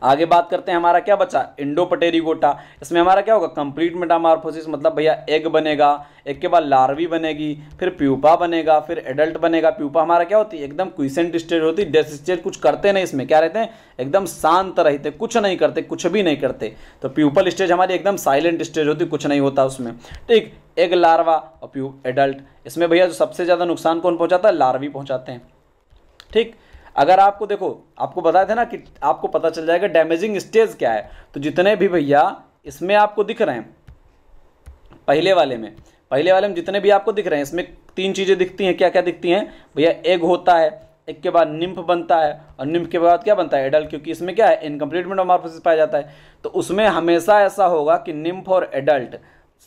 आगे बात करते हैं हमारा क्या बचा इंडो पटेरी गोटा इसमें हमारा क्या होगा कंप्लीट मेटामार्फोसिस मतलब भैया एग बनेगा एग के बाद लार्वी बनेगी फिर प्यूपा बनेगा फिर एडल्ट बनेगा प्यूपा हमारा क्या होती है एकदम क्विसेंट स्टेज होती है डेथ स्टेज कुछ करते नहीं इसमें क्या रहते हैं एकदम शांत रहते कुछ नहीं करते कुछ भी नहीं करते तो प्यूपल स्टेज हमारी एकदम साइलेंट स्टेज होती कुछ नहीं होता उसमें ठीक एग लार्वा और प्यू एडल्ट इसमें भैया जो सबसे ज़्यादा नुकसान कौन पहुँचाता है लार्वी पहुँचाते हैं ठीक अगर आपको देखो आपको बताया था ना कि आपको पता चल जाएगा डैमेजिंग स्टेज क्या है तो जितने भी भैया इसमें आपको दिख रहे हैं पहले वाले में पहले वाले में जितने भी आपको दिख रहे हैं इसमें तीन चीज़ें दिखती हैं क्या क्या दिखती हैं भैया एग होता है एक के बाद निम्फ बनता है और निम्फ के बाद क्या बनता है एडल्ट क्योंकि इसमें क्या है इनकम्प्लीट मेटामॉर्फोसिस पाया जाता है तो उसमें हमेशा ऐसा होगा कि निम्फ और एडल्ट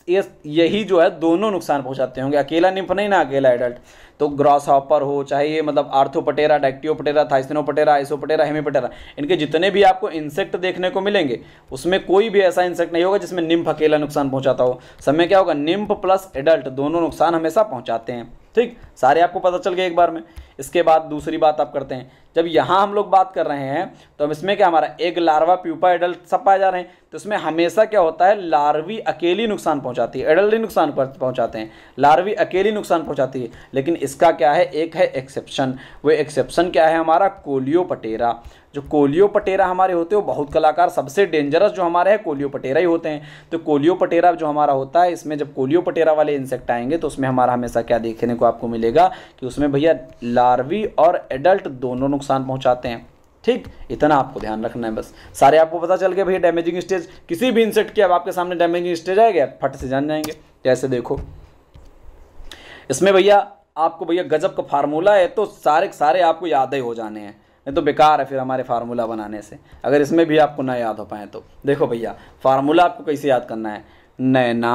यही जो है दोनों नुकसान पहुंचाते होंगे अकेला निम्फ नहीं ना अकेला एडल्ट तो ग्रास हॉपर हो चाहे ये मतलब आर्थोपटेरा डैक्टियोपटेरा थाइसिनोपटेरा आइसोपटेरा हेमीपटेरा इनके जितने भी आपको इंसेक्ट देखने को मिलेंगे उसमें कोई भी ऐसा इंसेक्ट नहीं होगा जिसमें निम्फ अकेला नुकसान पहुंचाता हो समय क्या होगा निम्फ प्लस एडल्ट दोनों नुकसान हमेशा पहुंचाते हैं ठीक सारे आपको पता चल गए एक बार में इसके बाद दूसरी बात आप करते हैं जब यहाँ हम लोग बात कर रहे हैं तो हम इसमें क्या हमारा एक लार्वा प्यूपा एडल्ट सब पाए जा रहे हैं तो इसमें हमेशा क्या होता है लार्वी अकेली नुकसान पहुँचाती है एडल्ट नुकसान पहुँचाते हैं लार्वी अकेली नुकसान पहुँचाती है लेकिन इसका क्या है एक है एक्सेप्शन वो एक्सेप्शन क्या है हमारा कोलियो पटेरा जो कोलियो पटेरा हमारे होते हैं वो बहुत कलाकार सबसे डेंजरस जो हमारे हैं कोलियो पटेरा ही होते हैं तो कोलियो पटेरा जो हमारा होता है इसमें जब कोलियो पटेरा वाले इंसेक्ट आएंगे तो उसमें हमारा हमेशा क्या देखने को आपको मिलेगा कि उसमें भैया लार्वी और एडल्ट दोनों नुकसान पहुँचाते हैं ठीक इतना आपको ध्यान रखना है बस सारे आपको पता चल गया भैया डैमेजिंग स्टेज किसी भी इंसेक्ट की अब आपके सामने डैमेजिंग स्टेज आएगा फट से जान जाएंगे जैसे देखो इसमें भैया आपको भैया गजब का फार्मूला है तो सारे सारे आपको याद ही हो जाने हैं नहीं तो बेकार है फिर हमारे फार्मूला बनाने से अगर इसमें भी आपको ना याद हो पाए तो देखो भैया फार्मूला आपको कैसे याद करना है नैना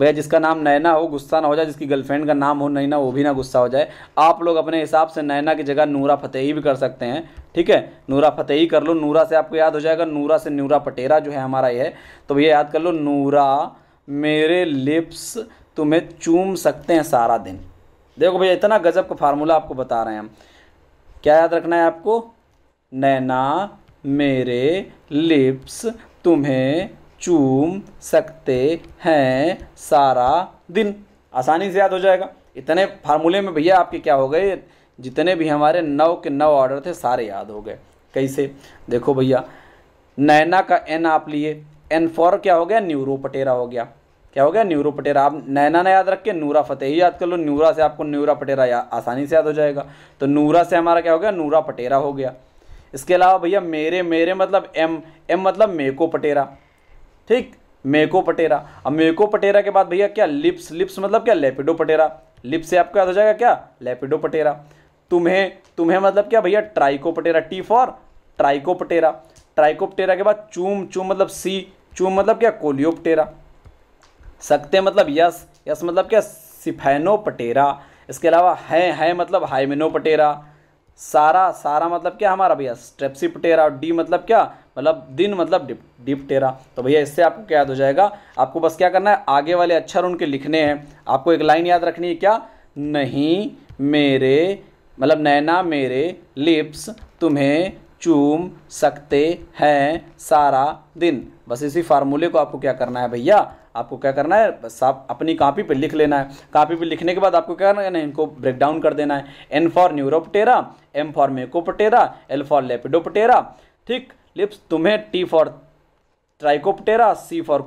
भैया जिसका नाम नैना हो गुस्सा ना हो जाए जिसकी गर्लफ्रेंड का नाम हो नैना वो भी ना गुस्सा हो जाए आप लोग अपने हिसाब से नैना की जगह नूरा फतेही भी कर सकते हैं ठीक है नूरा फतेही कर लो नूरा से आपको याद हो जाएगा नूरा से नूरा पटेरा जो है हमारा ये है तो भैया याद कर लो नूरा मेरे लिप्स तुम्हें चूम सकते हैं सारा दिन देखो भैया इतना गजब का फार्मूला आपको बता रहे हैं हम क्या याद रखना है आपको नैना मेरे लिप्स तुम्हें चूम सकते हैं सारा दिन आसानी से याद हो जाएगा इतने फार्मूले में भैया आपके क्या हो गए जितने भी हमारे नौ के नौ ऑर्डर थे सारे याद हो गए कैसे देखो भैया नैना का एन आप लिए एन फॉर क्या हो गया न्यूरो पटेरा हो गया क्या हो गया न्यूरो पटेरा आप नैना ना याद रख के नूरा ही याद कर लो नूरा से आपको न्यूरा पटेरा या आसानी से याद हो जाएगा तो नूरा से हमारा क्या हो गया नूरा पटेरा हो गया इसके अलावा भैया मेरे मेरे मतलब एम एम मतलब मेको पटेरा ठीक मेको पटेरा अब मेको पटेरा के बाद भैया क्या लिप्स लिप्स मतलब क्या लेपिडो पटेरा लिप्स से आपको याद हो जाएगा क्या लेपिडो पटेरा तुम्हें तुम्हें मतलब क्या भैया Trichoptera T for Trichoptera Trichoptera के बाद चूम चूम मतलब सी चूम मतलब क्या कोलियो पटेरा सकते मतलब यस यस मतलब क्या सिफेनो पटेरा इसके अलावा है है मतलब हाइमेनो पटेरा सारा सारा मतलब क्या हमारा भैया स्ट्रेप्सी पटेरा डी मतलब क्या मतलब दिन मतलब डिप डिपटेरा तो भैया इससे आपको क्या याद हो जाएगा आपको बस क्या करना है आगे वाले अक्षर उनके लिखने हैं आपको एक लाइन याद रखनी है क्या नहीं मेरे मतलब नैना मेरे लिप्स तुम्हें चूम सकते हैं सारा दिन बस इसी फार्मूले को आपको क्या करना है भैया आपको क्या करना है बस आप अपनी कापी पर लिख लेना है कापी पर लिखने के बाद आपको क्या करना है इनको ब्रेक डाउन कर देना है N for Neuroptera M for Mecoptera L for Lepidoptera ठीक लिप्स तुम्हें T for Trichoptera C for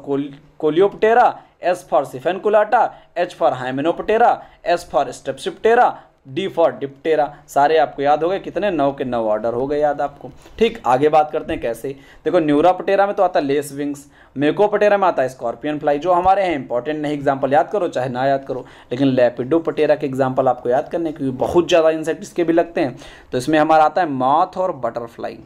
Coleoptera S for Siphunculata H for Hymenoptera S for Strepsiptera D for Diptera सारे आपको याद हो गए कितने नौ के नौ ऑर्डर हो गए याद आपको ठीक आगे बात करते हैं कैसे देखो न्यूरापटेरा में तो आता है लेस विंग्स मेकोपटेरा में आता है स्कॉर्पियन फ्लाई जो हमारे हैं इंपॉर्टेंट नहीं एग्जाम्पल याद करो चाहे ना याद करो लेकिन लेपिडो पटेरा के एग्जाम्पल आपको याद करने क्योंकि बहुत ज़्यादा इंसेक्ट इसके भी लगते हैं तो इसमें हमारा आता है मॉथ और बटरफ्लाई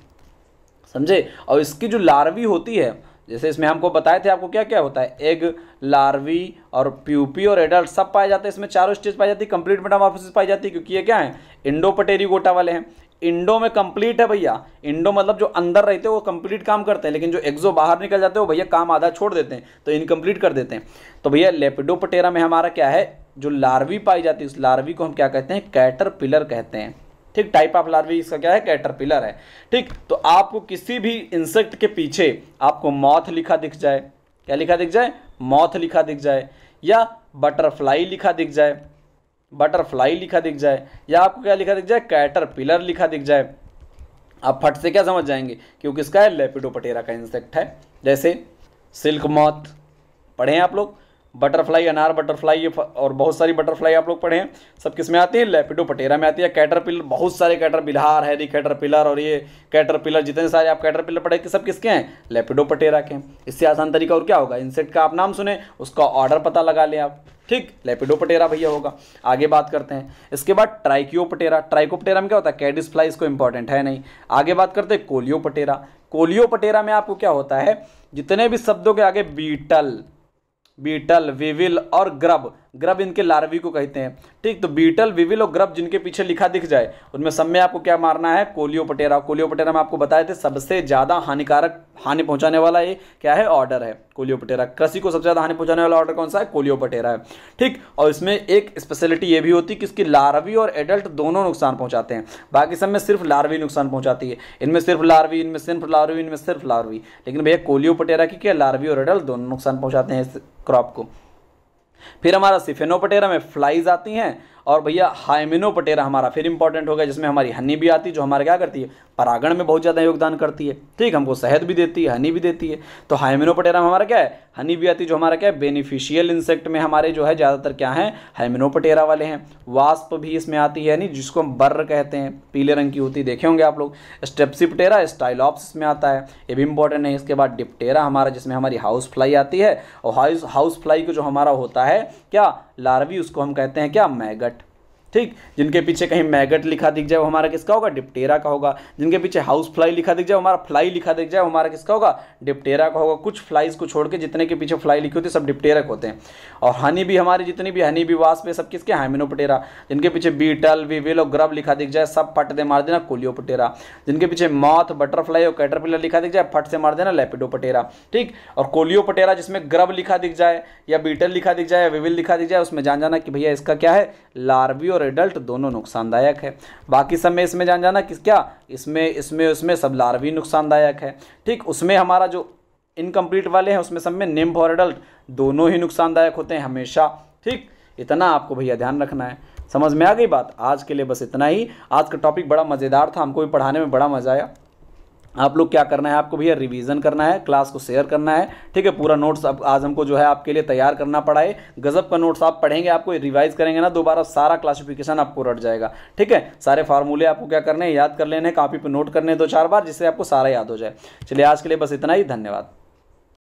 समझे और इसकी जो लार्वी होती है जैसे इसमें हमको बताए थे आपको क्या क्या होता है एग लार्वी और प्यूपी और एडल्ट सब पाए जाते हैं इसमें चारों स्टेज पाई जाती है कंप्लीट मेटामॉर्फोसिस पाई जाती है क्योंकि ये क्या है इंडो पटेरी गोटा वाले हैं इंडो में कंप्लीट है भैया इंडो मतलब जो अंदर रहते हैं वो कंप्लीट काम करते हैं लेकिन जो एग्जो बाहर निकल जाते हैं वो भैया काम आधा छोड़ देते हैं तो इनकम्प्लीट कर देते हैं तो भैया लेपिडो पटेरा में हमारा क्या है जो लार्वी पाई जाती है उस लार्वी को हम क्या कहते हैं कैटर पिलर कहते हैं ठीक टाइप ऑफ लार्वी इसका क्या है कैटरपिलर है ठीक तो आपको किसी भी इंसेक्ट के पीछे आपको मौथ लिखा दिख जाए क्या लिखा दिख जाए मौत लिखा दिख जाए या बटरफ्लाई लिखा दिख जाए बटरफ्लाई लिखा दिख जाए या आपको क्या लिखा दिख जाए कैटरपिलर लिखा दिख जाए आप फट से क्या समझ जाएंगे क्योंकि इसका है लेपिडोपटेरा का इंसेक्ट है जैसे सिल्क मौत पढ़े हैं आप लोग बटरफ्लाई अनार बटरफ्लाई ये और बहुत सारी बटरफ्लाई आप लोग पढ़े हैं सब किस में आती है लेपिडो पटेरा में आती है कैटरपिलर बहुत सारे कैटरपिलर हार हैरी कैटरपिलर और ये कैटरपिलर जितने सारे आप कैटरपिलर पढ़े थे सब किसके हैं लेपिडो पटेरा के हैं इससे आसान तरीका और क्या होगा इंसेक्ट का आप नाम सुने उसका ऑर्डर पता लगा लें आप ठीक लेपिडो पटेरा भैया होगा आगे बात करते हैं इसके बाद ट्राइक्यो पटेरा ट्राइको पटेरा में क्या होता है कैडिस फ्लाई इसको इंपॉर्टेंट है नहीं आगे बात करते हैं कोलियो पटेरा कोलियो पटेरा में आपको क्या होता है जितने भी शब्दों के आगे बीटल बीटल विविल और ग्रब ग्रब इनके लार्वी को कहते हैं ठीक तो बीटल विविल और ग्रब जिनके पीछे लिखा दिख जाए उनमें सब में आपको क्या मारना है कोलियो पटेरा कोलियो पटेरा में आपको बताए थे सबसे ज़्यादा हानिकारक हानि पहुंचाने वाला ये क्या है ऑर्डर है कोलियो पटेरा कृषि को सबसे ज़्यादा हानि पहुंचाने वाला ऑर्डर कौन सा है कोलियो पटेरा है ठीक और इसमें एक स्पेशलिटी ये भी होती है कि इसकी लार्वी और एडल्ट दोनों नुकसान पहुंचाते हैं बाकी सब में सिर्फ लार्वी नुकसान पहुंचाती है इनमें सिर्फ लार्वी इनमें सिर्फ लार्वी इनमें सिर्फ लार्वी लेकिन भैया कोलियो पटेरा की क्या लार्वी और एडल्ट दोनों नुकसान पहुँचाते हैं इस क्रॉप को फिर हमारा सिफेनोपटेरा में फ्लाइज आती हैं और भैया हाइमिनोपटेरा हमारा फिर इंपॉर्टेंट हो गया जिसमें हमारी हनी भी आती जो हमारे क्या करती है परागण में बहुत ज़्यादा योगदान करती है ठीक हमको शहद भी देती है हनी भी देती है तो हाइमिनोपटेरा हमारा क्या है हनी भी आती जो हमारा क्या है बेनिफिशियल इंसेक्ट में हमारे जो है ज़्यादातर क्या है हाइमिनोपटेरा वाले हैं वास्प भी इसमें आती है यानी जिसको हम बर्र कहते हैं पीले रंग की होती देखे होंगे आप लोग स्टेप्सिपटेरा स्टाइलॉप्स इसमें आता है ये भी इंपॉर्टेंट है इसके बाद डिप्टेरा हमारा जिसमें हमारी हाउस फ्लाई आती है और हाउस हाउस फ्लाई को जो हमारा होता है क्या लार्वी उसको हम कहते हैं क्या मैगट ठीक जिनके पीछे कहीं मैगट लिखा दिख जाए वो हमारा किसका होगा डिप्टेरा का होगा जिनके पीछे हाउस फ्लाई लिखा दिख जाए हमारा फ्लाई लिखा दिख जाए हमारा किसका होगा डिप्टेरा का होगा कुछ फ्लाइज को छोड़ के जितने के पीछे फ्लाई लिखी होती है सब डिप्टेरक होते हैं और हनी भी हमारी जितनी भी हनी भी वास्प है सब किसके हाइमिनोपटेरा जिनके पीछे बीटल विविल और ग्रब लिखा दिख जाए सब फट दे मार देना कोलियोपटेरा जिनके पीछे मौत बटरफ्लाई और कैटरपिलर लिखा दिख जाए फट से मार देना लेपिडोपटेरा ठीक और कोलियोपटेरा जिसमें ग्रब लिखा दिख जाए या बीटल लिखा दिख जाए या विविल लिखा दिख जाए उसमें जान जाना कि भैया इसका क्या है लार्वी और एडल्ट दोनों नुकसानदायक है बाकी सब में इसमें जान जाना कि क्या इसमें इसमें उसमें सब लार्वी नुकसानदायक है ठीक उसमें हमारा जो इनकम्प्लीट वाले हैं उसमें सब में निम फॉर एडल्ट दोनों ही नुकसानदायक होते हैं हमेशा ठीक इतना आपको भैया ध्यान रखना है समझ में आ गई बात आज के लिए बस इतना ही आज का टॉपिक बड़ा मज़ेदार था हमको भी पढ़ाने में बड़ा मज़ा आया आप लोग क्या करना है आपको भैया रिवीजन करना है क्लास को शेयर करना है ठीक है पूरा नोट्स अब आज हमको जो है आपके लिए तैयार करना पड़ा है गजब का नोट्स आप पढ़ेंगे आपको रिवाइज करेंगे ना दोबारा सारा क्लासिफिकेशन आपको रट जाएगा ठीक है सारे फार्मूले आपको क्या करने हैं याद कर लेने हैं कापी पर नोट करने दो चार बार जिससे आपको सारा याद हो जाए चलिए आज के लिए बस इतना ही धन्यवाद